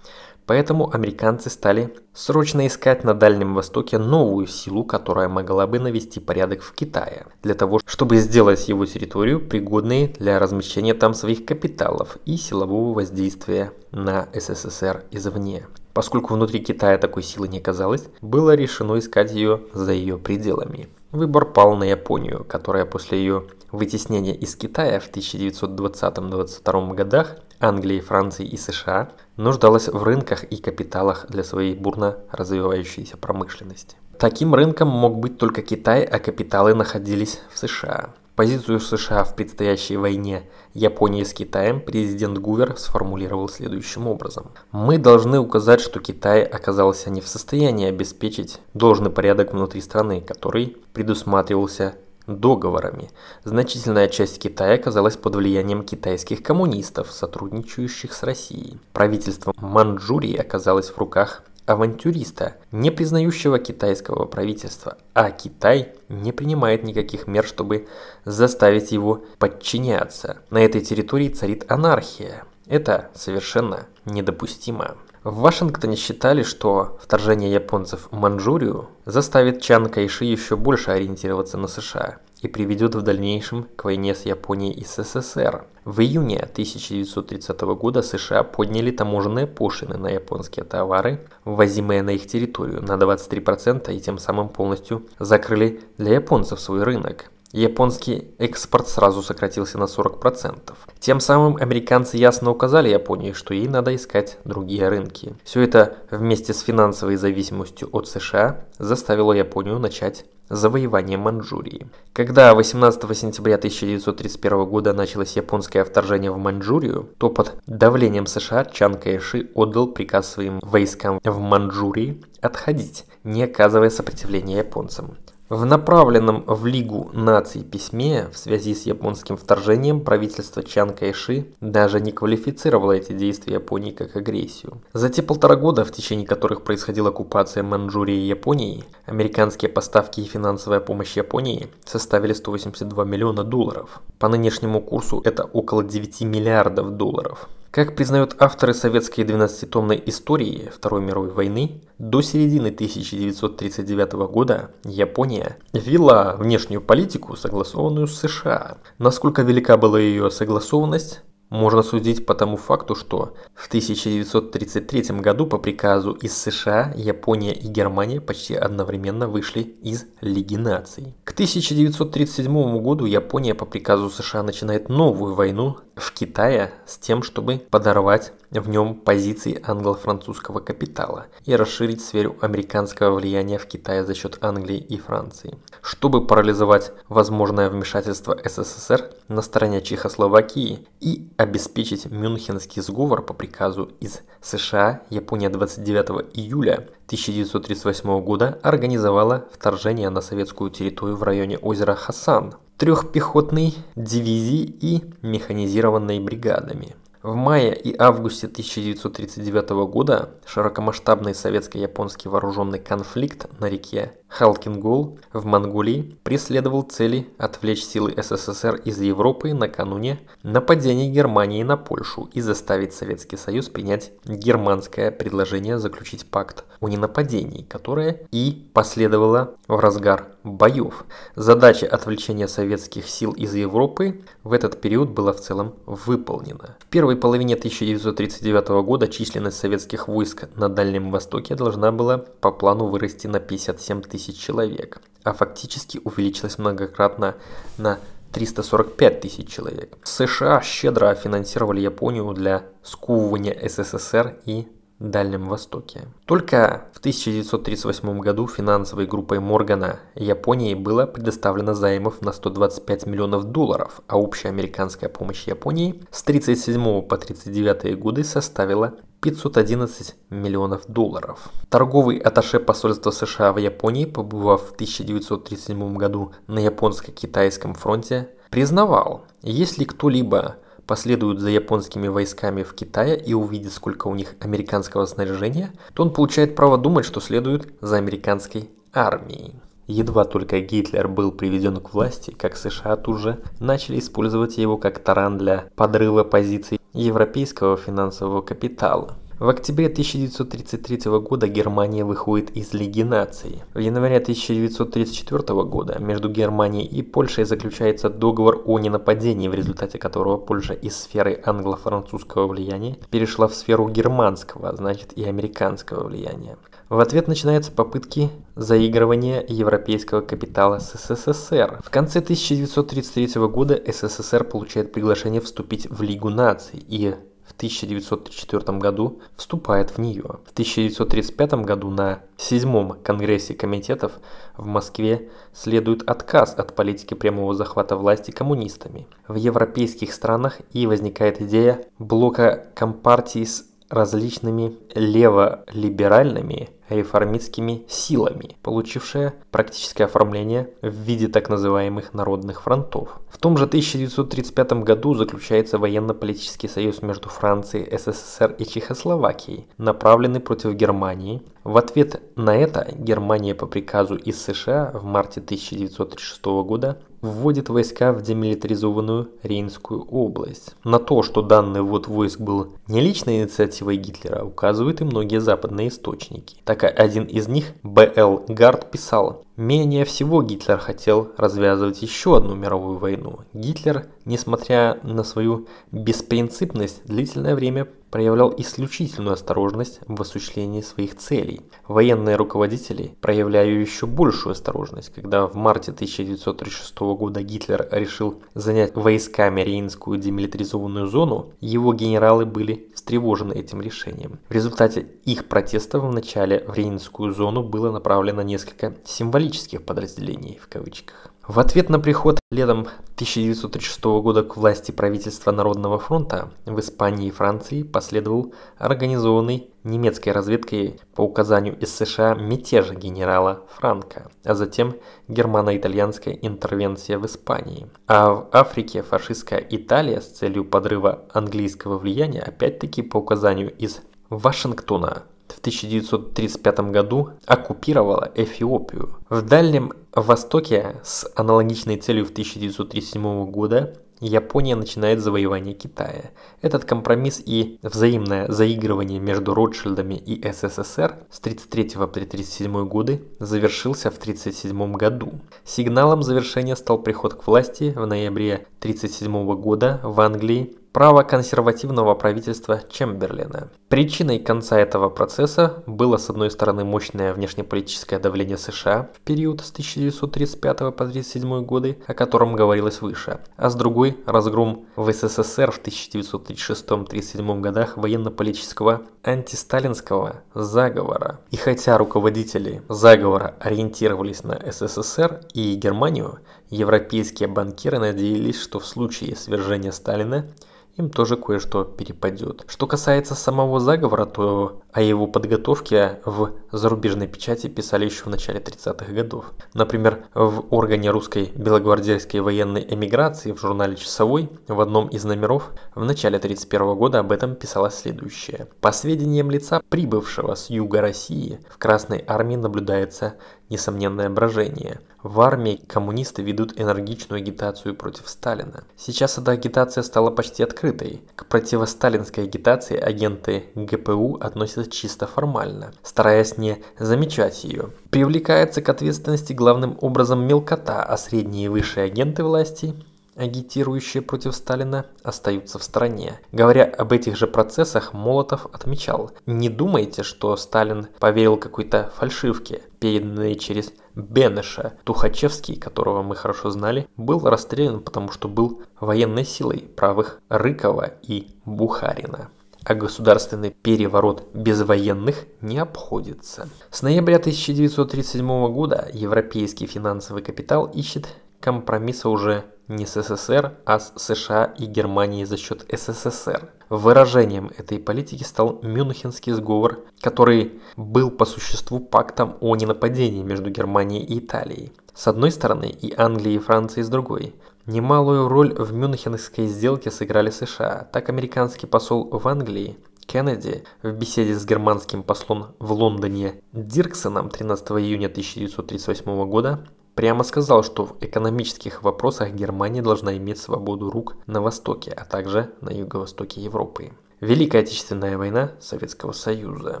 Поэтому американцы стали срочно искать на Дальнем Востоке новую силу, которая могла бы навести порядок в Китае, для того, чтобы сделать его территорию пригодной для размещения там своих капиталов и силового воздействия на СССР извне. Поскольку внутри Китая такой силы не оказалось, было решено искать ее за ее пределами. Выбор пал на Японию, которая после ее вытеснения из Китая в 1920-22 годах Англии, Франции и США нуждалась в рынках и капиталах для своей бурно развивающейся промышленности. Таким рынком мог быть только Китай, а капиталы находились в США. Позицию США в предстоящей войне Японии с Китаем президент Гувер сформулировал следующим образом. Мы должны указать, что Китай оказался не в состоянии обеспечить должный порядок внутри страны, который предусматривался договорами. Значительная часть Китая оказалась под влиянием китайских коммунистов, сотрудничающих с Россией. Правительство Манчжурии оказалось в руках авантюриста, не признающего китайского правительства, а Китай не принимает никаких мер, чтобы заставить его подчиняться. На этой территории царит анархия. Это совершенно недопустимо. В Вашингтоне считали, что вторжение японцев в Манчжурию заставит Чан Кайши еще больше ориентироваться на США и приведет в дальнейшем к войне с Японией и СССР. В июне 1930 года США подняли таможенные пошлины на японские товары, ввозимые на их территорию, на 23% и тем самым полностью закрыли для японцев свой рынок японский экспорт сразу сократился на 40%. Тем самым американцы ясно указали Японии, что ей надо искать другие рынки. Все это вместе с финансовой зависимостью от США заставило Японию начать завоевание Маньчжурии. Когда 18 сентября 1931 года началось японское вторжение в Маньчжурию, то под давлением США Чан Кайши отдал приказ своим войскам в Маньчжурии отходить, не оказывая сопротивления японцам. В направленном в Лигу наций письме в связи с японским вторжением правительство Чан Кайши даже не квалифицировало эти действия Японии как агрессию. За те полтора года, в течение которых происходила оккупация Манчжурии и Японии, американские поставки и финансовая помощь Японии составили 182 миллиона долларов. По нынешнему курсу это около 9 миллиардов долларов. Как признают авторы советской 12-томной истории Второй мировой войны, до середины 1939 года Япония вела внешнюю политику, согласованную с США. Насколько велика была ее согласованность, можно судить по тому факту, что в 1933 году по приказу из США Япония и Германия почти одновременно вышли из Лиги наций. К 1937 году Япония по приказу США начинает новую войну в Китае с тем, чтобы подорвать в нем позиции англо-французского капитала и расширить сферу американского влияния в Китае за счет Англии и Франции. Чтобы парализовать возможное вмешательство СССР на стороне Чехословакии и обеспечить Мюнхенский сговор по приказу из США Япония 29 июля 1938 года организовала вторжение на советскую территорию в районе озера Хасан трехпехотной дивизии и механизированной бригадами. В мае и августе 1939 года широкомасштабный советско-японский вооруженный конфликт на реке Халкингул в Монголии преследовал цели отвлечь силы СССР из Европы накануне нападения Германии на Польшу и заставить Советский Союз принять германское предложение заключить пакт о ненападении, которое и последовало в разгар боев. Задача отвлечения советских сил из Европы в этот период была в целом выполнена. В первой половине 1939 года численность советских войск на Дальнем Востоке должна была по плану вырасти на 57 тысяч тысяч человек, а фактически увеличилась многократно на 345 тысяч человек. США щедро финансировали Японию для сковывания СССР и Дальнем Востоке. Только в 1938 году финансовой группой Моргана Японии было предоставлено займов на 125 миллионов долларов, а общая американская помощь Японии с 1937 по 1939 годы составила 511 миллионов долларов. Торговый аташе посольства США в Японии, побывав в 1937 году на японско-китайском фронте, признавал, если кто-либо последует за японскими войсками в Китае и увидит, сколько у них американского снаряжения, то он получает право думать, что следует за американской армией. Едва только Гитлер был приведен к власти, как США тут же начали использовать его как таран для подрыва позиций европейского финансового капитала. В октябре 1933 года Германия выходит из Лиги наций. В январе 1934 года между Германией и Польшей заключается договор о ненападении, в результате которого Польша из сферы англо-французского влияния перешла в сферу германского, а значит и американского влияния. В ответ начинаются попытки заигрывания европейского капитала с СССР. В конце 1933 года СССР получает приглашение вступить в Лигу наций и в 1934 году вступает в нее. В 1935 году на седьмом Конгрессе комитетов в Москве следует отказ от политики прямого захвата власти коммунистами в европейских странах и возникает идея блока компартии с различными леволиберальными реформистскими силами, получившая практическое оформление в виде так называемых народных фронтов. В том же 1935 году заключается военно-политический союз между Францией, СССР и Чехословакией, направленный против Германии. В ответ на это Германия по приказу из США в марте 1936 года вводит войска в демилитаризованную Рейнскую область. На то, что данный ввод войск был не личной инициативой Гитлера, указывают и многие западные источники. Так один из них, Б.Л. Гард, писал, Менее всего Гитлер хотел развязывать еще одну мировую войну. Гитлер, несмотря на свою беспринципность, длительное время проявлял исключительную осторожность в осуществлении своих целей. Военные руководители проявляли еще большую осторожность, когда в марте 1936 года Гитлер решил занять войсками Рейнскую демилитаризованную зону, его генералы были встревожены этим решением. В результате их протестов в начале в Рейнскую зону было направлено несколько символических подразделений в кавычках. В ответ на приход летом 1936 года к власти правительства Народного фронта в Испании и Франции последовал организованный немецкой разведкой по указанию из США мятеж генерала Франка, а затем германо-итальянская интервенция в Испании. А в Африке фашистская Италия с целью подрыва английского влияния опять-таки по указанию из Вашингтона в 1935 году оккупировала Эфиопию. В Дальнем Востоке с аналогичной целью в 1937 года Япония начинает завоевание Китая. Этот компромисс и взаимное заигрывание между Ротшильдами и СССР с 33 по 37 годы завершился в 1937 году. Сигналом завершения стал приход к власти в ноябре 1937 года в Англии право консервативного правительства Чемберлена. Причиной конца этого процесса было, с одной стороны, мощное внешнеполитическое давление США в период с 1935 по 1937 годы, о котором говорилось выше, а с другой – разгром в СССР в 1936-37 годах военно-политического антисталинского заговора. И хотя руководители заговора ориентировались на СССР и Германию, европейские банкиры надеялись, что в случае свержения Сталина им тоже кое-что перепадет. Что касается самого заговора, то о его подготовке в зарубежной печати писали еще в начале 30-х годов. Например, в органе русской белогвардейской военной эмиграции в журнале «Часовой» в одном из номеров в начале 31 года об этом писалось следующее. По сведениям лица, прибывшего с юга России, в Красной армии наблюдается несомненное брожение. В армии коммунисты ведут энергичную агитацию против Сталина. Сейчас эта агитация стала почти открытой. К противосталинской агитации агенты ГПУ относятся чисто формально, стараясь не замечать ее. Привлекается к ответственности главным образом мелкота, а средние и высшие агенты власти агитирующие против Сталина, остаются в стране. Говоря об этих же процессах, Молотов отмечал, не думайте, что Сталин поверил какой-то фальшивке, переданной через Бенеша. Тухачевский, которого мы хорошо знали, был расстрелян, потому что был военной силой правых Рыкова и Бухарина а государственный переворот без военных не обходится. С ноября 1937 года европейский финансовый капитал ищет компромисса уже не с СССР, а с США и Германии за счет СССР. Выражением этой политики стал Мюнхенский сговор, который был по существу пактом о ненападении между Германией и Италией. С одной стороны, и Англией, и Францией с другой. Немалую роль в мюнхенской сделке сыграли США. Так американский посол в Англии Кеннеди в беседе с германским послом в Лондоне Дирксоном 13 июня 1938 года прямо сказал, что в экономических вопросах Германия должна иметь свободу рук на востоке, а также на юго-востоке Европы. Великая Отечественная война Советского Союза.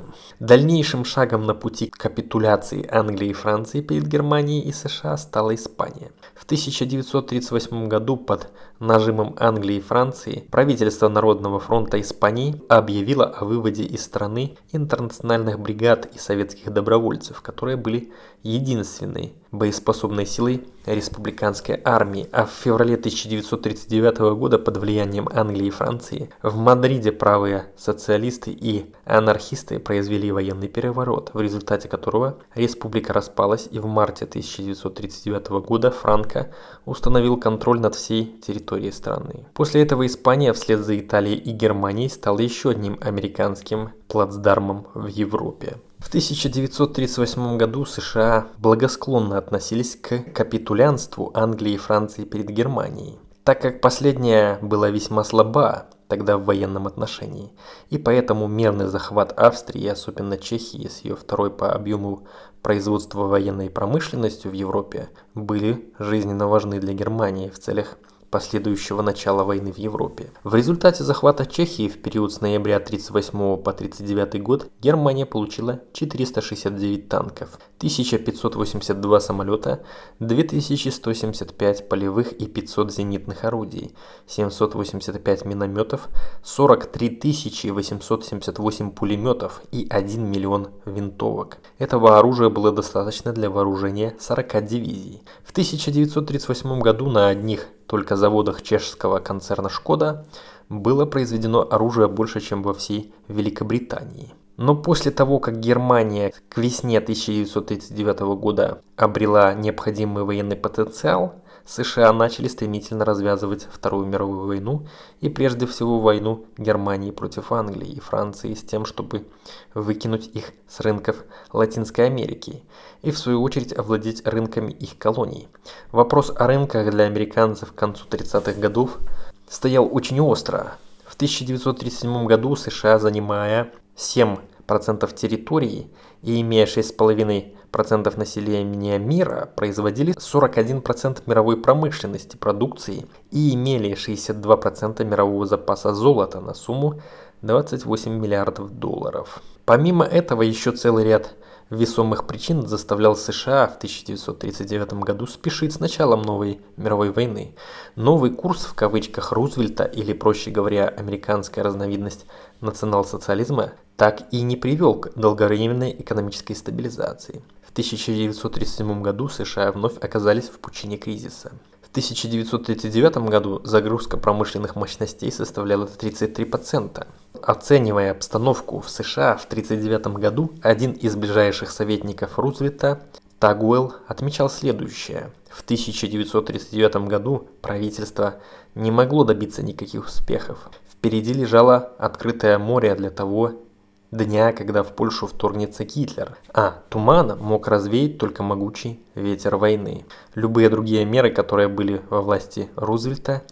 Дальнейшим шагом на пути к капитуляции Англии и Франции перед Германией и США стала Испания. В 1938 году под нажимом Англии и Франции правительство Народного фронта Испании объявило о выводе из страны интернациональных бригад и советских добровольцев, которые были единственной боеспособной силой республиканской армии, а в феврале 1939 года под влиянием Англии и Франции в Мадриде правые социалисты и анархисты произвели военный переворот, в результате которого республика распалась и в марте 1939 года Франко установил контроль над всей территорией территории страны. После этого Испания вслед за Италией и Германией стала еще одним американским плацдармом в Европе. В 1938 году США благосклонно относились к капитулянству Англии и Франции перед Германией, так как последняя была весьма слаба тогда в военном отношении, и поэтому мирный захват Австрии, особенно Чехии, с ее второй по объему производства военной промышленностью в Европе, были жизненно важны для Германии в целях последующего начала войны в Европе. В результате захвата Чехии в период с ноября 1938 по 1939 год Германия получила 469 танков, 1582 самолета, 2175 полевых и 500 зенитных орудий, 785 минометов, 43 878 пулеметов и 1 миллион винтовок. Этого оружия было достаточно для вооружения 40 дивизий. В 1938 году на одних только заводах чешского концерна «Шкода» было произведено оружие больше, чем во всей Великобритании. Но после того, как Германия к весне 1939 года обрела необходимый военный потенциал, США начали стремительно развязывать Вторую мировую войну и прежде всего войну Германии против Англии и Франции с тем, чтобы выкинуть их с рынков Латинской Америки и в свою очередь овладеть рынками их колоний. Вопрос о рынках для американцев к концу 30-х годов стоял очень остро. В 1937 году США, занимая 7% территории, и имея 6,5% населения мира, производили 41% мировой промышленности продукции и имели 62% мирового запаса золота на сумму 28 миллиардов долларов. Помимо этого, еще целый ряд весомых причин заставлял США в 1939 году спешить с началом новой мировой войны. Новый курс в кавычках Рузвельта или, проще говоря, американская разновидность национал-социализма так и не привел к долговременной экономической стабилизации. В 1937 году США вновь оказались в пучине кризиса. В 1939 году загрузка промышленных мощностей составляла 33%. Оценивая обстановку в США в 1939 году, один из ближайших советников Рузвельта Тагуэлл отмечал следующее. В 1939 году правительство не могло добиться никаких успехов. Впереди лежало открытое море для того, дня, когда в Польшу вторгнется Гитлер, а тумана мог развеять только могучий ветер войны. Любые другие меры, которые были во власти Рузвельта,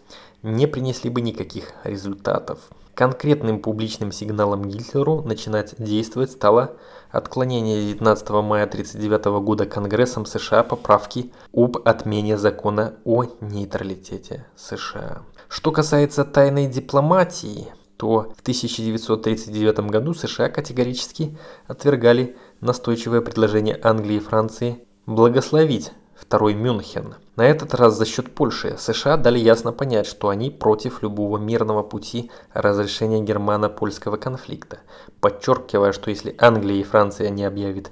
не принесли бы никаких результатов. Конкретным публичным сигналом Гитлеру начинать действовать стало отклонение 19 мая 1939 года Конгрессом США поправки об отмене закона о нейтралитете США. Что касается тайной дипломатии, то в 1939 году США категорически отвергали настойчивое предложение Англии и Франции благословить второй Мюнхен. На этот раз за счет Польши США дали ясно понять, что они против любого мирного пути разрешения германо-польского конфликта, подчеркивая, что если Англия и Франция не объявят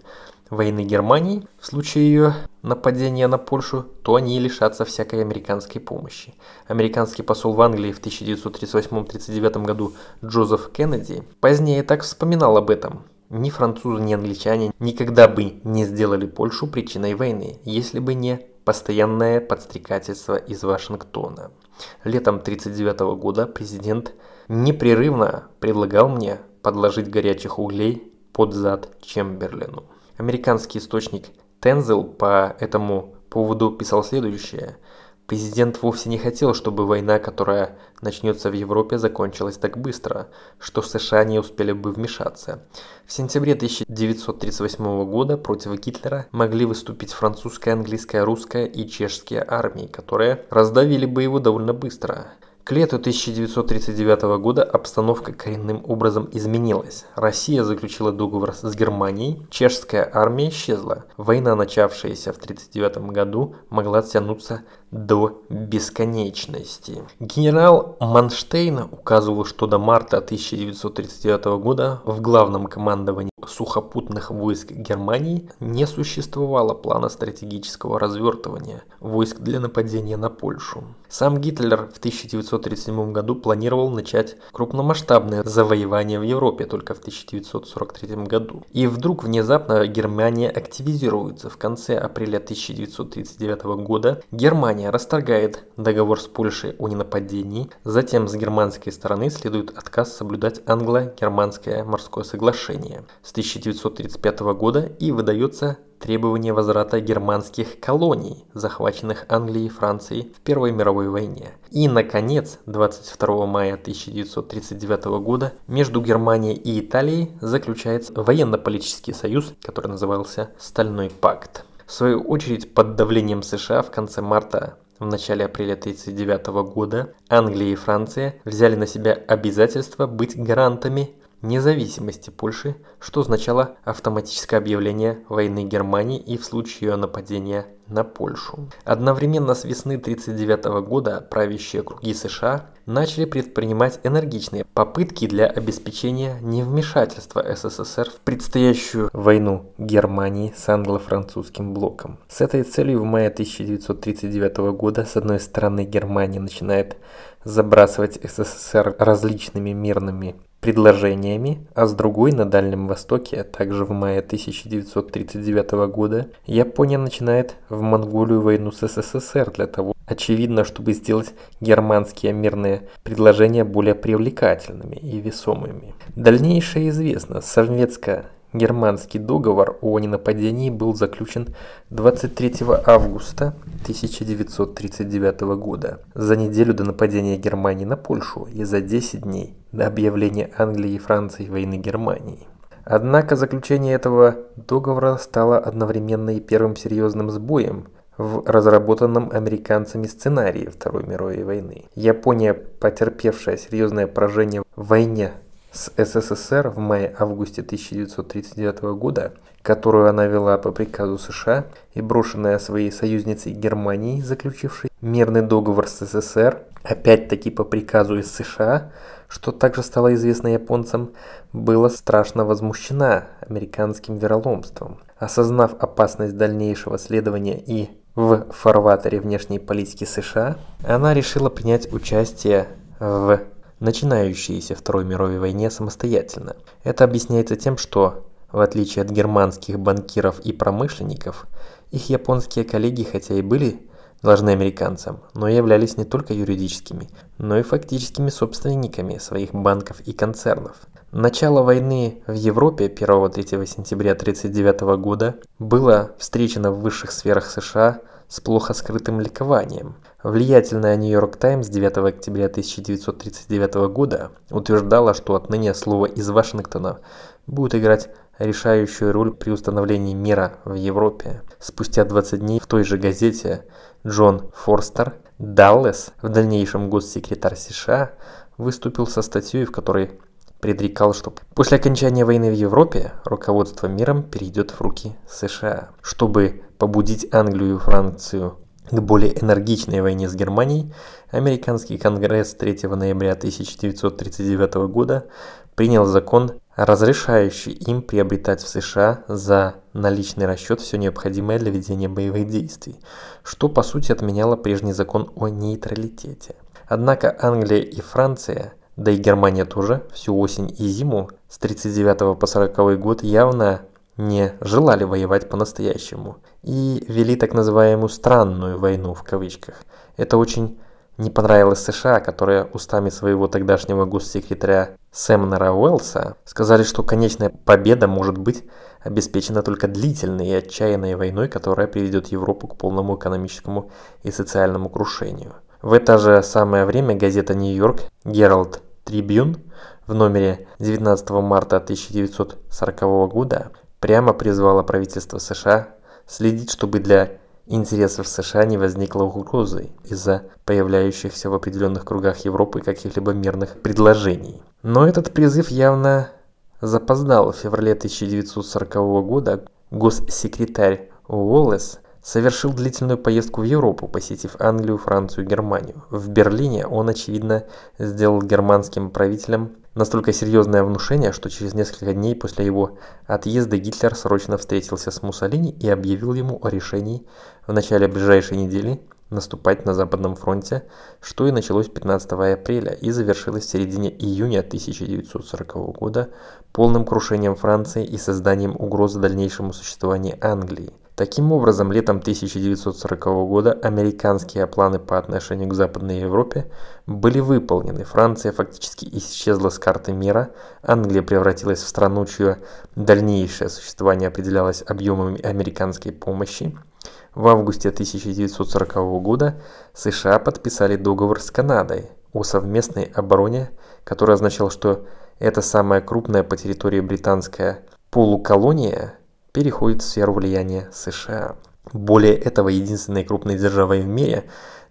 войны Германии в случае ее нападения на Польшу, то они лишатся всякой американской помощи. Американский посол в Англии в 1938-39 году Джозеф Кеннеди позднее так вспоминал об этом. Ни французы, ни англичане никогда бы не сделали Польшу причиной войны, если бы не постоянное подстрекательство из Вашингтона. Летом 1939 года президент непрерывно предлагал мне подложить горячих углей под зад Чемберлену. Американский источник Тензел по этому поводу писал следующее. Президент вовсе не хотел, чтобы война, которая начнется в Европе, закончилась так быстро, что США не успели бы вмешаться. В сентябре 1938 года против Гитлера могли выступить французская, английская, русская и чешские армии, которые раздавили бы его довольно быстро. К лету 1939 года обстановка коренным образом изменилась. Россия заключила договор с Германией, чешская армия исчезла. Война, начавшаяся в 1939 году, могла тянуться до бесконечности. Генерал Манштейн указывал, что до марта 1939 года в главном командовании сухопутных войск Германии не существовало плана стратегического развертывания войск для нападения на Польшу. Сам Гитлер в 1937 году планировал начать крупномасштабное завоевание в Европе только в 1943 году. И вдруг внезапно Германия активизируется. В конце апреля 1939 года Германия расторгает договор с Польшей о ненападении, затем с германской стороны следует отказ соблюдать англо-германское морское соглашение. С 1935 года и выдается требование возврата германских колоний, захваченных Англией и Францией в Первой мировой войне. И, наконец, 22 мая 1939 года между Германией и Италией заключается военно-политический союз, который назывался «Стальной пакт». В свою очередь, под давлением США в конце марта в начале апреля 1939 года Англия и Франция взяли на себя обязательство быть гарантами независимости Польши, что означало автоматическое объявление войны Германии и в случае ее нападения на Польшу. Одновременно с весны 1939 года правящие круги США начали предпринимать энергичные попытки для обеспечения невмешательства СССР в предстоящую войну Германии с англо-французским блоком. С этой целью в мае 1939 года с одной стороны Германия начинает забрасывать СССР различными мирными предложениями, а с другой на Дальнем Востоке, а также в мае 1939 года, Япония начинает в Монголию войну с СССР для того, очевидно, чтобы сделать германские мирные предложения более привлекательными и весомыми. Дальнейшее известно. Советская Германский договор о ненападении был заключен 23 августа 1939 года, за неделю до нападения Германии на Польшу и за 10 дней до объявления Англии и Франции войны Германии. Однако заключение этого договора стало одновременно и первым серьезным сбоем в разработанном американцами сценарии Второй мировой войны. Япония, потерпевшая серьезное поражение в войне с СССР в мае-августе 1939 года, которую она вела по приказу США и брошенная своей союзницей Германией, заключившей мирный договор с СССР, опять-таки по приказу из США, что также стало известно японцам, была страшно возмущена американским вероломством. Осознав опасность дальнейшего следования и в фарватере внешней политики США, она решила принять участие в начинающиеся Второй мировой войне самостоятельно. Это объясняется тем, что, в отличие от германских банкиров и промышленников, их японские коллеги хотя и были должны американцам, но являлись не только юридическими, но и фактическими собственниками своих банков и концернов. Начало войны в Европе 1-3 сентября 1939 года было встречено в высших сферах США – с плохо скрытым ликованием. Влиятельная Нью-Йорк Таймс 9 октября 1939 года утверждала, что отныне слово из Вашингтона будет играть решающую роль при установлении мира в Европе. Спустя 20 дней в той же газете Джон Форстер Даллес, в дальнейшем госсекретарь США, выступил со статьей, в которой предрекал, что после окончания войны в Европе руководство миром перейдет в руки США. Чтобы побудить Англию и Францию к более энергичной войне с Германией, американский конгресс 3 ноября 1939 года принял закон, разрешающий им приобретать в США за наличный расчет все необходимое для ведения боевых действий, что по сути отменяло прежний закон о нейтралитете. Однако Англия и Франция, да и Германия тоже, всю осень и зиму с 39 по 40 год явно не желали воевать по-настоящему и вели так называемую «странную войну» в кавычках. Это очень не понравилось США, которые устами своего тогдашнего госсекретаря Сэмнера Уэллса сказали, что конечная победа может быть обеспечена только длительной и отчаянной войной, которая приведет Европу к полному экономическому и социальному крушению. В это же самое время газета «Нью-Йорк» Гералд Трибюн в номере 19 марта 1940 года прямо призвала правительство США следить, чтобы для интересов США не возникла угрозы из-за появляющихся в определенных кругах Европы каких-либо мирных предложений. Но этот призыв явно запоздал. В феврале 1940 года госсекретарь Уоллес совершил длительную поездку в Европу, посетив Англию, Францию, Германию. В Берлине он, очевидно, сделал германским правителям настолько серьезное внушение, что через несколько дней после его отъезда Гитлер срочно встретился с Муссолини и объявил ему о решении в начале ближайшей недели наступать на Западном фронте, что и началось 15 апреля и завершилось в середине июня 1940 года полным крушением Франции и созданием угрозы дальнейшему существованию Англии. Таким образом, летом 1940 года американские планы по отношению к Западной Европе были выполнены. Франция фактически исчезла с карты мира, Англия превратилась в страну, чье дальнейшее существование определялось объемами американской помощи. В августе 1940 года США подписали договор с Канадой о совместной обороне, который означал, что это самая крупная по территории британская полуколония – переходит в сферу влияния США. Более этого, единственной крупной державой в мире,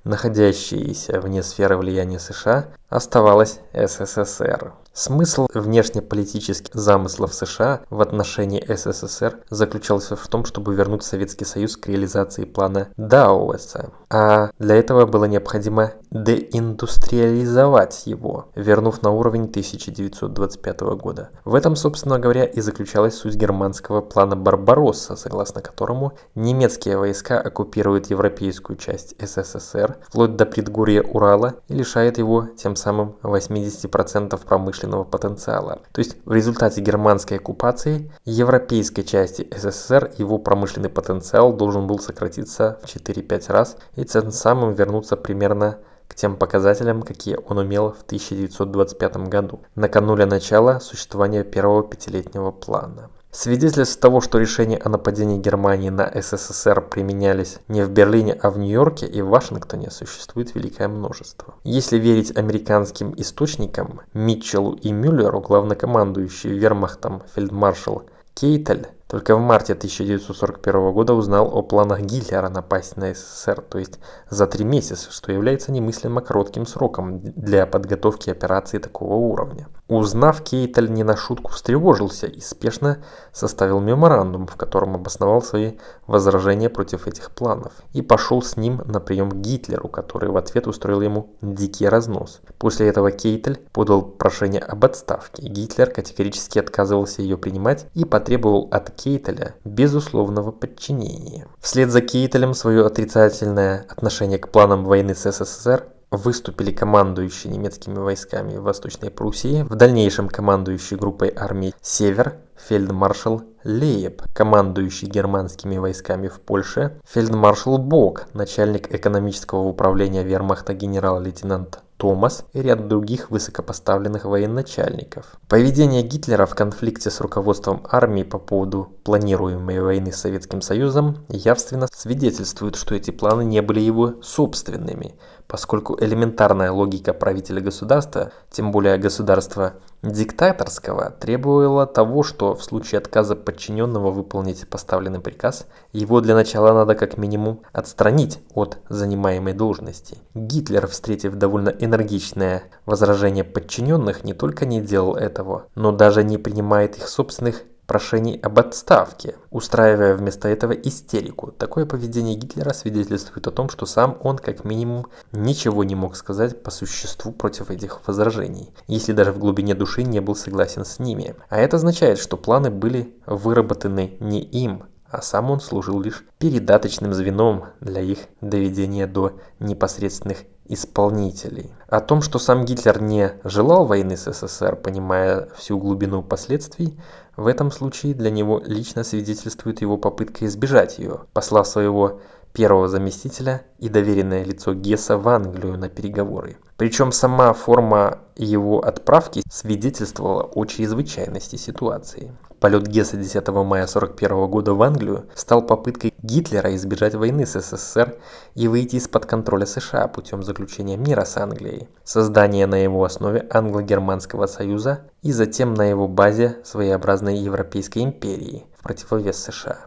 находящейся вне сферы влияния США, оставалась СССР. Смысл внешнеполитических замыслов США в отношении СССР заключался в том, чтобы вернуть Советский Союз к реализации плана Дауэса а для этого было необходимо деиндустриализовать его, вернув на уровень 1925 года. В этом, собственно говоря, и заключалась суть германского плана Барбаросса, согласно которому немецкие войска оккупируют европейскую часть СССР вплоть до предгорья Урала и лишают его тем самым 80% промышленного потенциала. То есть в результате германской оккупации европейской части СССР его промышленный потенциал должен был сократиться в 4-5 раз и и тем самым вернуться примерно к тем показателям, какие он умел в 1925 году, накануне начала существования первого пятилетнего плана. Свидетельств того, что решения о нападении Германии на СССР применялись не в Берлине, а в Нью-Йорке и в Вашингтоне, существует великое множество. Если верить американским источникам, Митчеллу и Мюллеру, главнокомандующий вермахтом фельдмаршал Кейтель, только в марте 1941 года узнал о планах Гитлера напасть на СССР, то есть за три месяца, что является немыслимо коротким сроком для подготовки операции такого уровня. Узнав, Кейтель не на шутку встревожился и спешно составил меморандум, в котором обосновал свои возражения против этих планов, и пошел с ним на прием к Гитлеру, который в ответ устроил ему дикий разнос. После этого Кейтель подал прошение об отставке, Гитлер категорически отказывался ее принимать и потребовал от Кейтеля безусловного подчинения. Вслед за Кейтелем свое отрицательное отношение к планам войны с СССР выступили командующие немецкими войсками в Восточной Пруссии, в дальнейшем командующий группой армий «Север» фельдмаршал Лееп, командующий германскими войсками в Польше, фельдмаршал Бок, начальник экономического управления вермахта генерал-лейтенант Томас и ряд других высокопоставленных военачальников. Поведение Гитлера в конфликте с руководством армии по поводу планируемой войны с Советским Союзом явственно свидетельствует, что эти планы не были его собственными, поскольку элементарная логика правителя государства, тем более государства диктаторского требовало того, что в случае отказа подчиненного выполнить поставленный приказ, его для начала надо как минимум отстранить от занимаемой должности. Гитлер, встретив довольно энергичное возражение подчиненных, не только не делал этого, но даже не принимает их собственных прошений об отставке, устраивая вместо этого истерику. Такое поведение Гитлера свидетельствует о том, что сам он как минимум ничего не мог сказать по существу против этих возражений, если даже в глубине души не был согласен с ними. А это означает, что планы были выработаны не им, а сам он служил лишь передаточным звеном для их доведения до непосредственных исполнителей. О том, что сам Гитлер не желал войны с СССР, понимая всю глубину последствий, в этом случае для него лично свидетельствует его попытка избежать ее, послав своего первого заместителя и доверенное лицо Гесса в Англию на переговоры. Причем сама форма его отправки свидетельствовала о чрезвычайности ситуации. Полет Гесса 10 мая 1941 года в Англию стал попыткой Гитлера избежать войны с СССР и выйти из-под контроля США путем заключения мира с Англией, создания на его основе Англо-Германского союза и затем на его базе своеобразной Европейской империи в противовес США.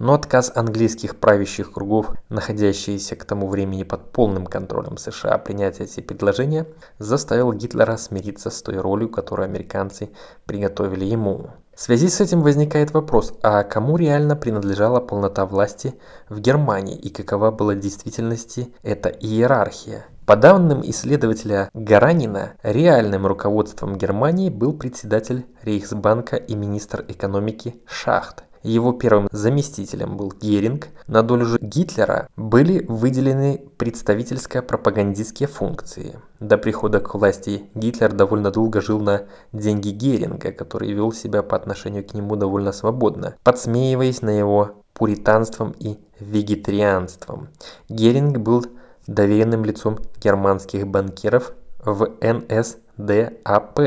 Но отказ английских правящих кругов, находящихся к тому времени под полным контролем США, принять эти предложения заставил Гитлера смириться с той ролью, которую американцы приготовили ему. В связи с этим возникает вопрос, а кому реально принадлежала полнота власти в Германии и какова была в действительности эта иерархия? По данным исследователя Гаранина, реальным руководством Германии был председатель Рейхсбанка и министр экономики Шахт – его первым заместителем был Геринг, на долю же Гитлера были выделены представительско-пропагандистские функции. До прихода к власти Гитлер довольно долго жил на деньги Геринга, который вел себя по отношению к нему довольно свободно, подсмеиваясь на его пуританством и вегетарианством. Геринг был доверенным лицом германских банкиров в НС ДАП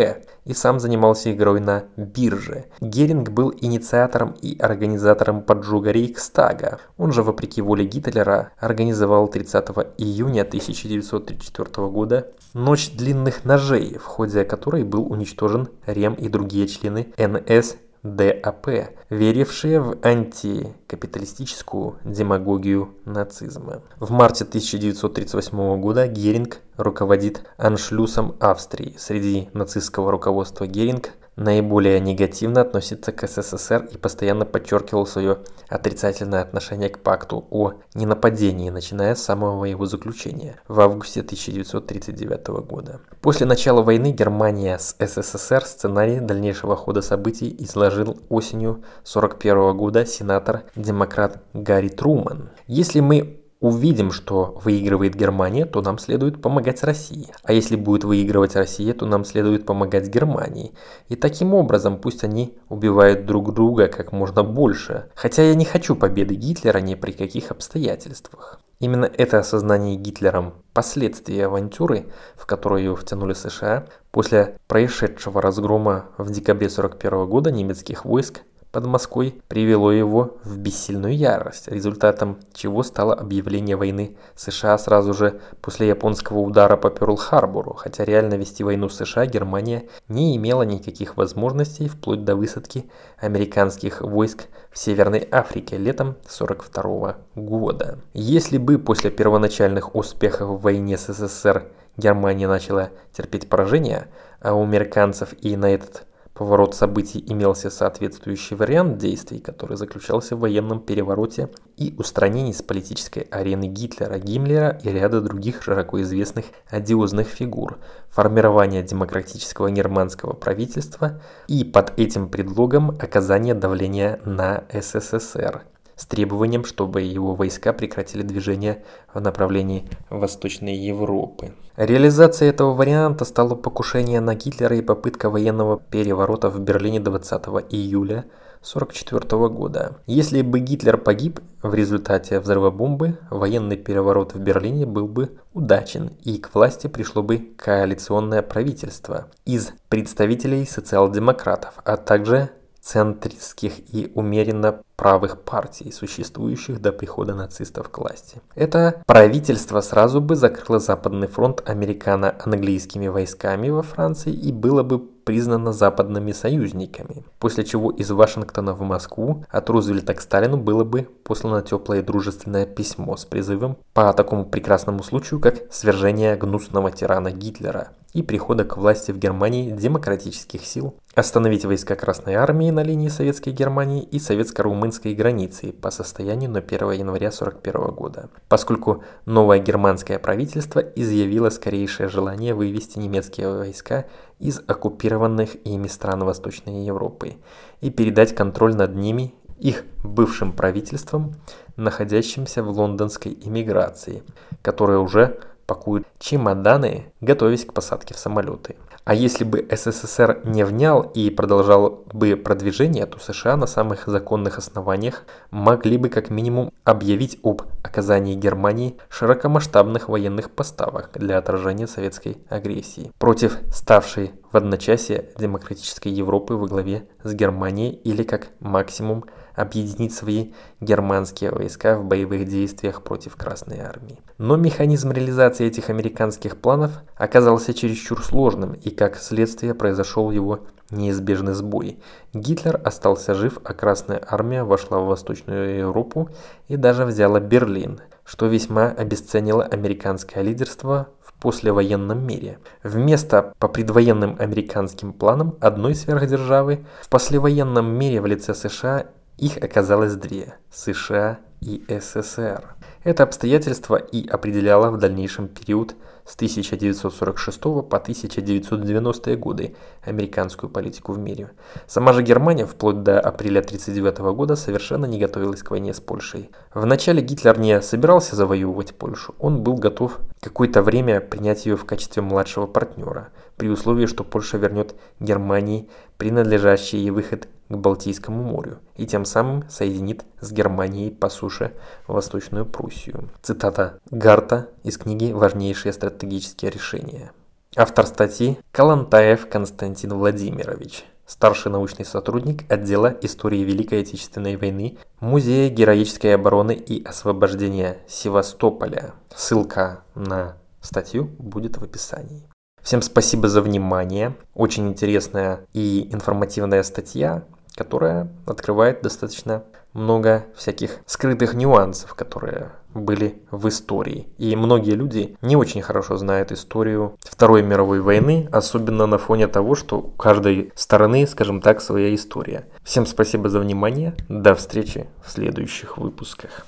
и сам занимался игрой на бирже. Геринг был инициатором и организатором поджога Рейхстага. Он же, вопреки воле Гитлера, организовал 30 июня 1934 года «Ночь длинных ножей», в ходе которой был уничтожен Рем и другие члены НС ДАП, верившие в антикапиталистическую демагогию нацизма. В марте 1938 года Геринг руководит аншлюсом Австрии. Среди нацистского руководства Геринг наиболее негативно относится к СССР и постоянно подчеркивал свое отрицательное отношение к пакту о ненападении, начиная с самого его заключения в августе 1939 года. После начала войны Германия с СССР сценарий дальнейшего хода событий изложил осенью 1941 года сенатор-демократ Гарри Труман. Если мы увидим, что выигрывает Германия, то нам следует помогать России. А если будет выигрывать Россия, то нам следует помогать Германии. И таким образом пусть они убивают друг друга как можно больше. Хотя я не хочу победы Гитлера ни при каких обстоятельствах. Именно это осознание Гитлером последствий авантюры, в которую его втянули США, после происшедшего разгрома в декабре 1941 года немецких войск под Москвой привело его в бессильную ярость, результатом чего стало объявление войны США сразу же после японского удара по Перл-Харбору, хотя реально вести войну США Германия не имела никаких возможностей вплоть до высадки американских войск в Северной Африке летом 42 года. Если бы после первоначальных успехов в войне с СССР Германия начала терпеть поражение, а у американцев и на этот поворот событий имелся соответствующий вариант действий, который заключался в военном перевороте и устранении с политической арены Гитлера, Гиммлера и ряда других широко известных одиозных фигур, формирование демократического германского правительства и под этим предлогом оказание давления на СССР с требованием, чтобы его войска прекратили движение в направлении Восточной Европы. Реализация этого варианта стала покушение на Гитлера и попытка военного переворота в Берлине 20 июля 1944 года. Если бы Гитлер погиб в результате взрыва бомбы, военный переворот в Берлине был бы удачен, и к власти пришло бы коалиционное правительство из представителей социал-демократов, а также центристских и умеренно правых партий, существующих до прихода нацистов к власти. Это правительство сразу бы закрыло Западный фронт американо-английскими войсками во Франции и было бы признано западными союзниками, после чего из Вашингтона в Москву от Рузвельта к Сталину было бы послано теплое дружественное письмо с призывом по такому прекрасному случаю, как свержение гнусного тирана Гитлера и прихода к власти в Германии демократических сил Остановить войска Красной Армии на линии Советской Германии и Советско-Румынской границы по состоянию на 1 января 1941 года, поскольку новое германское правительство изъявило скорейшее желание вывести немецкие войска из оккупированных ими стран Восточной Европы и передать контроль над ними их бывшим правительством, находящимся в лондонской иммиграции, которая уже пакует чемоданы, готовясь к посадке в самолеты. А если бы СССР не внял и продолжал бы продвижение, то США на самых законных основаниях могли бы как минимум объявить об оказании Германии широкомасштабных военных поставок для отражения советской агрессии против ставшей в одночасье демократической Европы во главе с Германией или как максимум объединить свои германские войска в боевых действиях против Красной Армии. Но механизм реализации этих американских планов оказался чересчур сложным, и как следствие произошел его неизбежный сбой. Гитлер остался жив, а Красная Армия вошла в Восточную Европу и даже взяла Берлин, что весьма обесценило американское лидерство послевоенном мире. Вместо по предвоенным американским планам одной сверхдержавы в послевоенном мире в лице США их оказалось две – США и СССР. Это обстоятельство и определяло в дальнейшем период – с 1946 по 1990 годы американскую политику в мире. Сама же Германия вплоть до апреля 1939 года совершенно не готовилась к войне с Польшей. Вначале Гитлер не собирался завоевывать Польшу, он был готов какое-то время принять ее в качестве младшего партнера, при условии, что Польша вернет Германии принадлежащий ей выход к Балтийскому морю и тем самым соединит с Германией по суше Восточную Пруссию. Цитата Гарта из книги «Важнейшие стратегические решения». Автор статьи Калантаев Константин Владимирович, старший научный сотрудник отдела истории Великой Отечественной войны Музея героической обороны и освобождения Севастополя. Ссылка на статью будет в описании. Всем спасибо за внимание. Очень интересная и информативная статья которая открывает достаточно много всяких скрытых нюансов, которые были в истории. И многие люди не очень хорошо знают историю Второй мировой войны, особенно на фоне того, что у каждой стороны, скажем так, своя история. Всем спасибо за внимание, до встречи в следующих выпусках.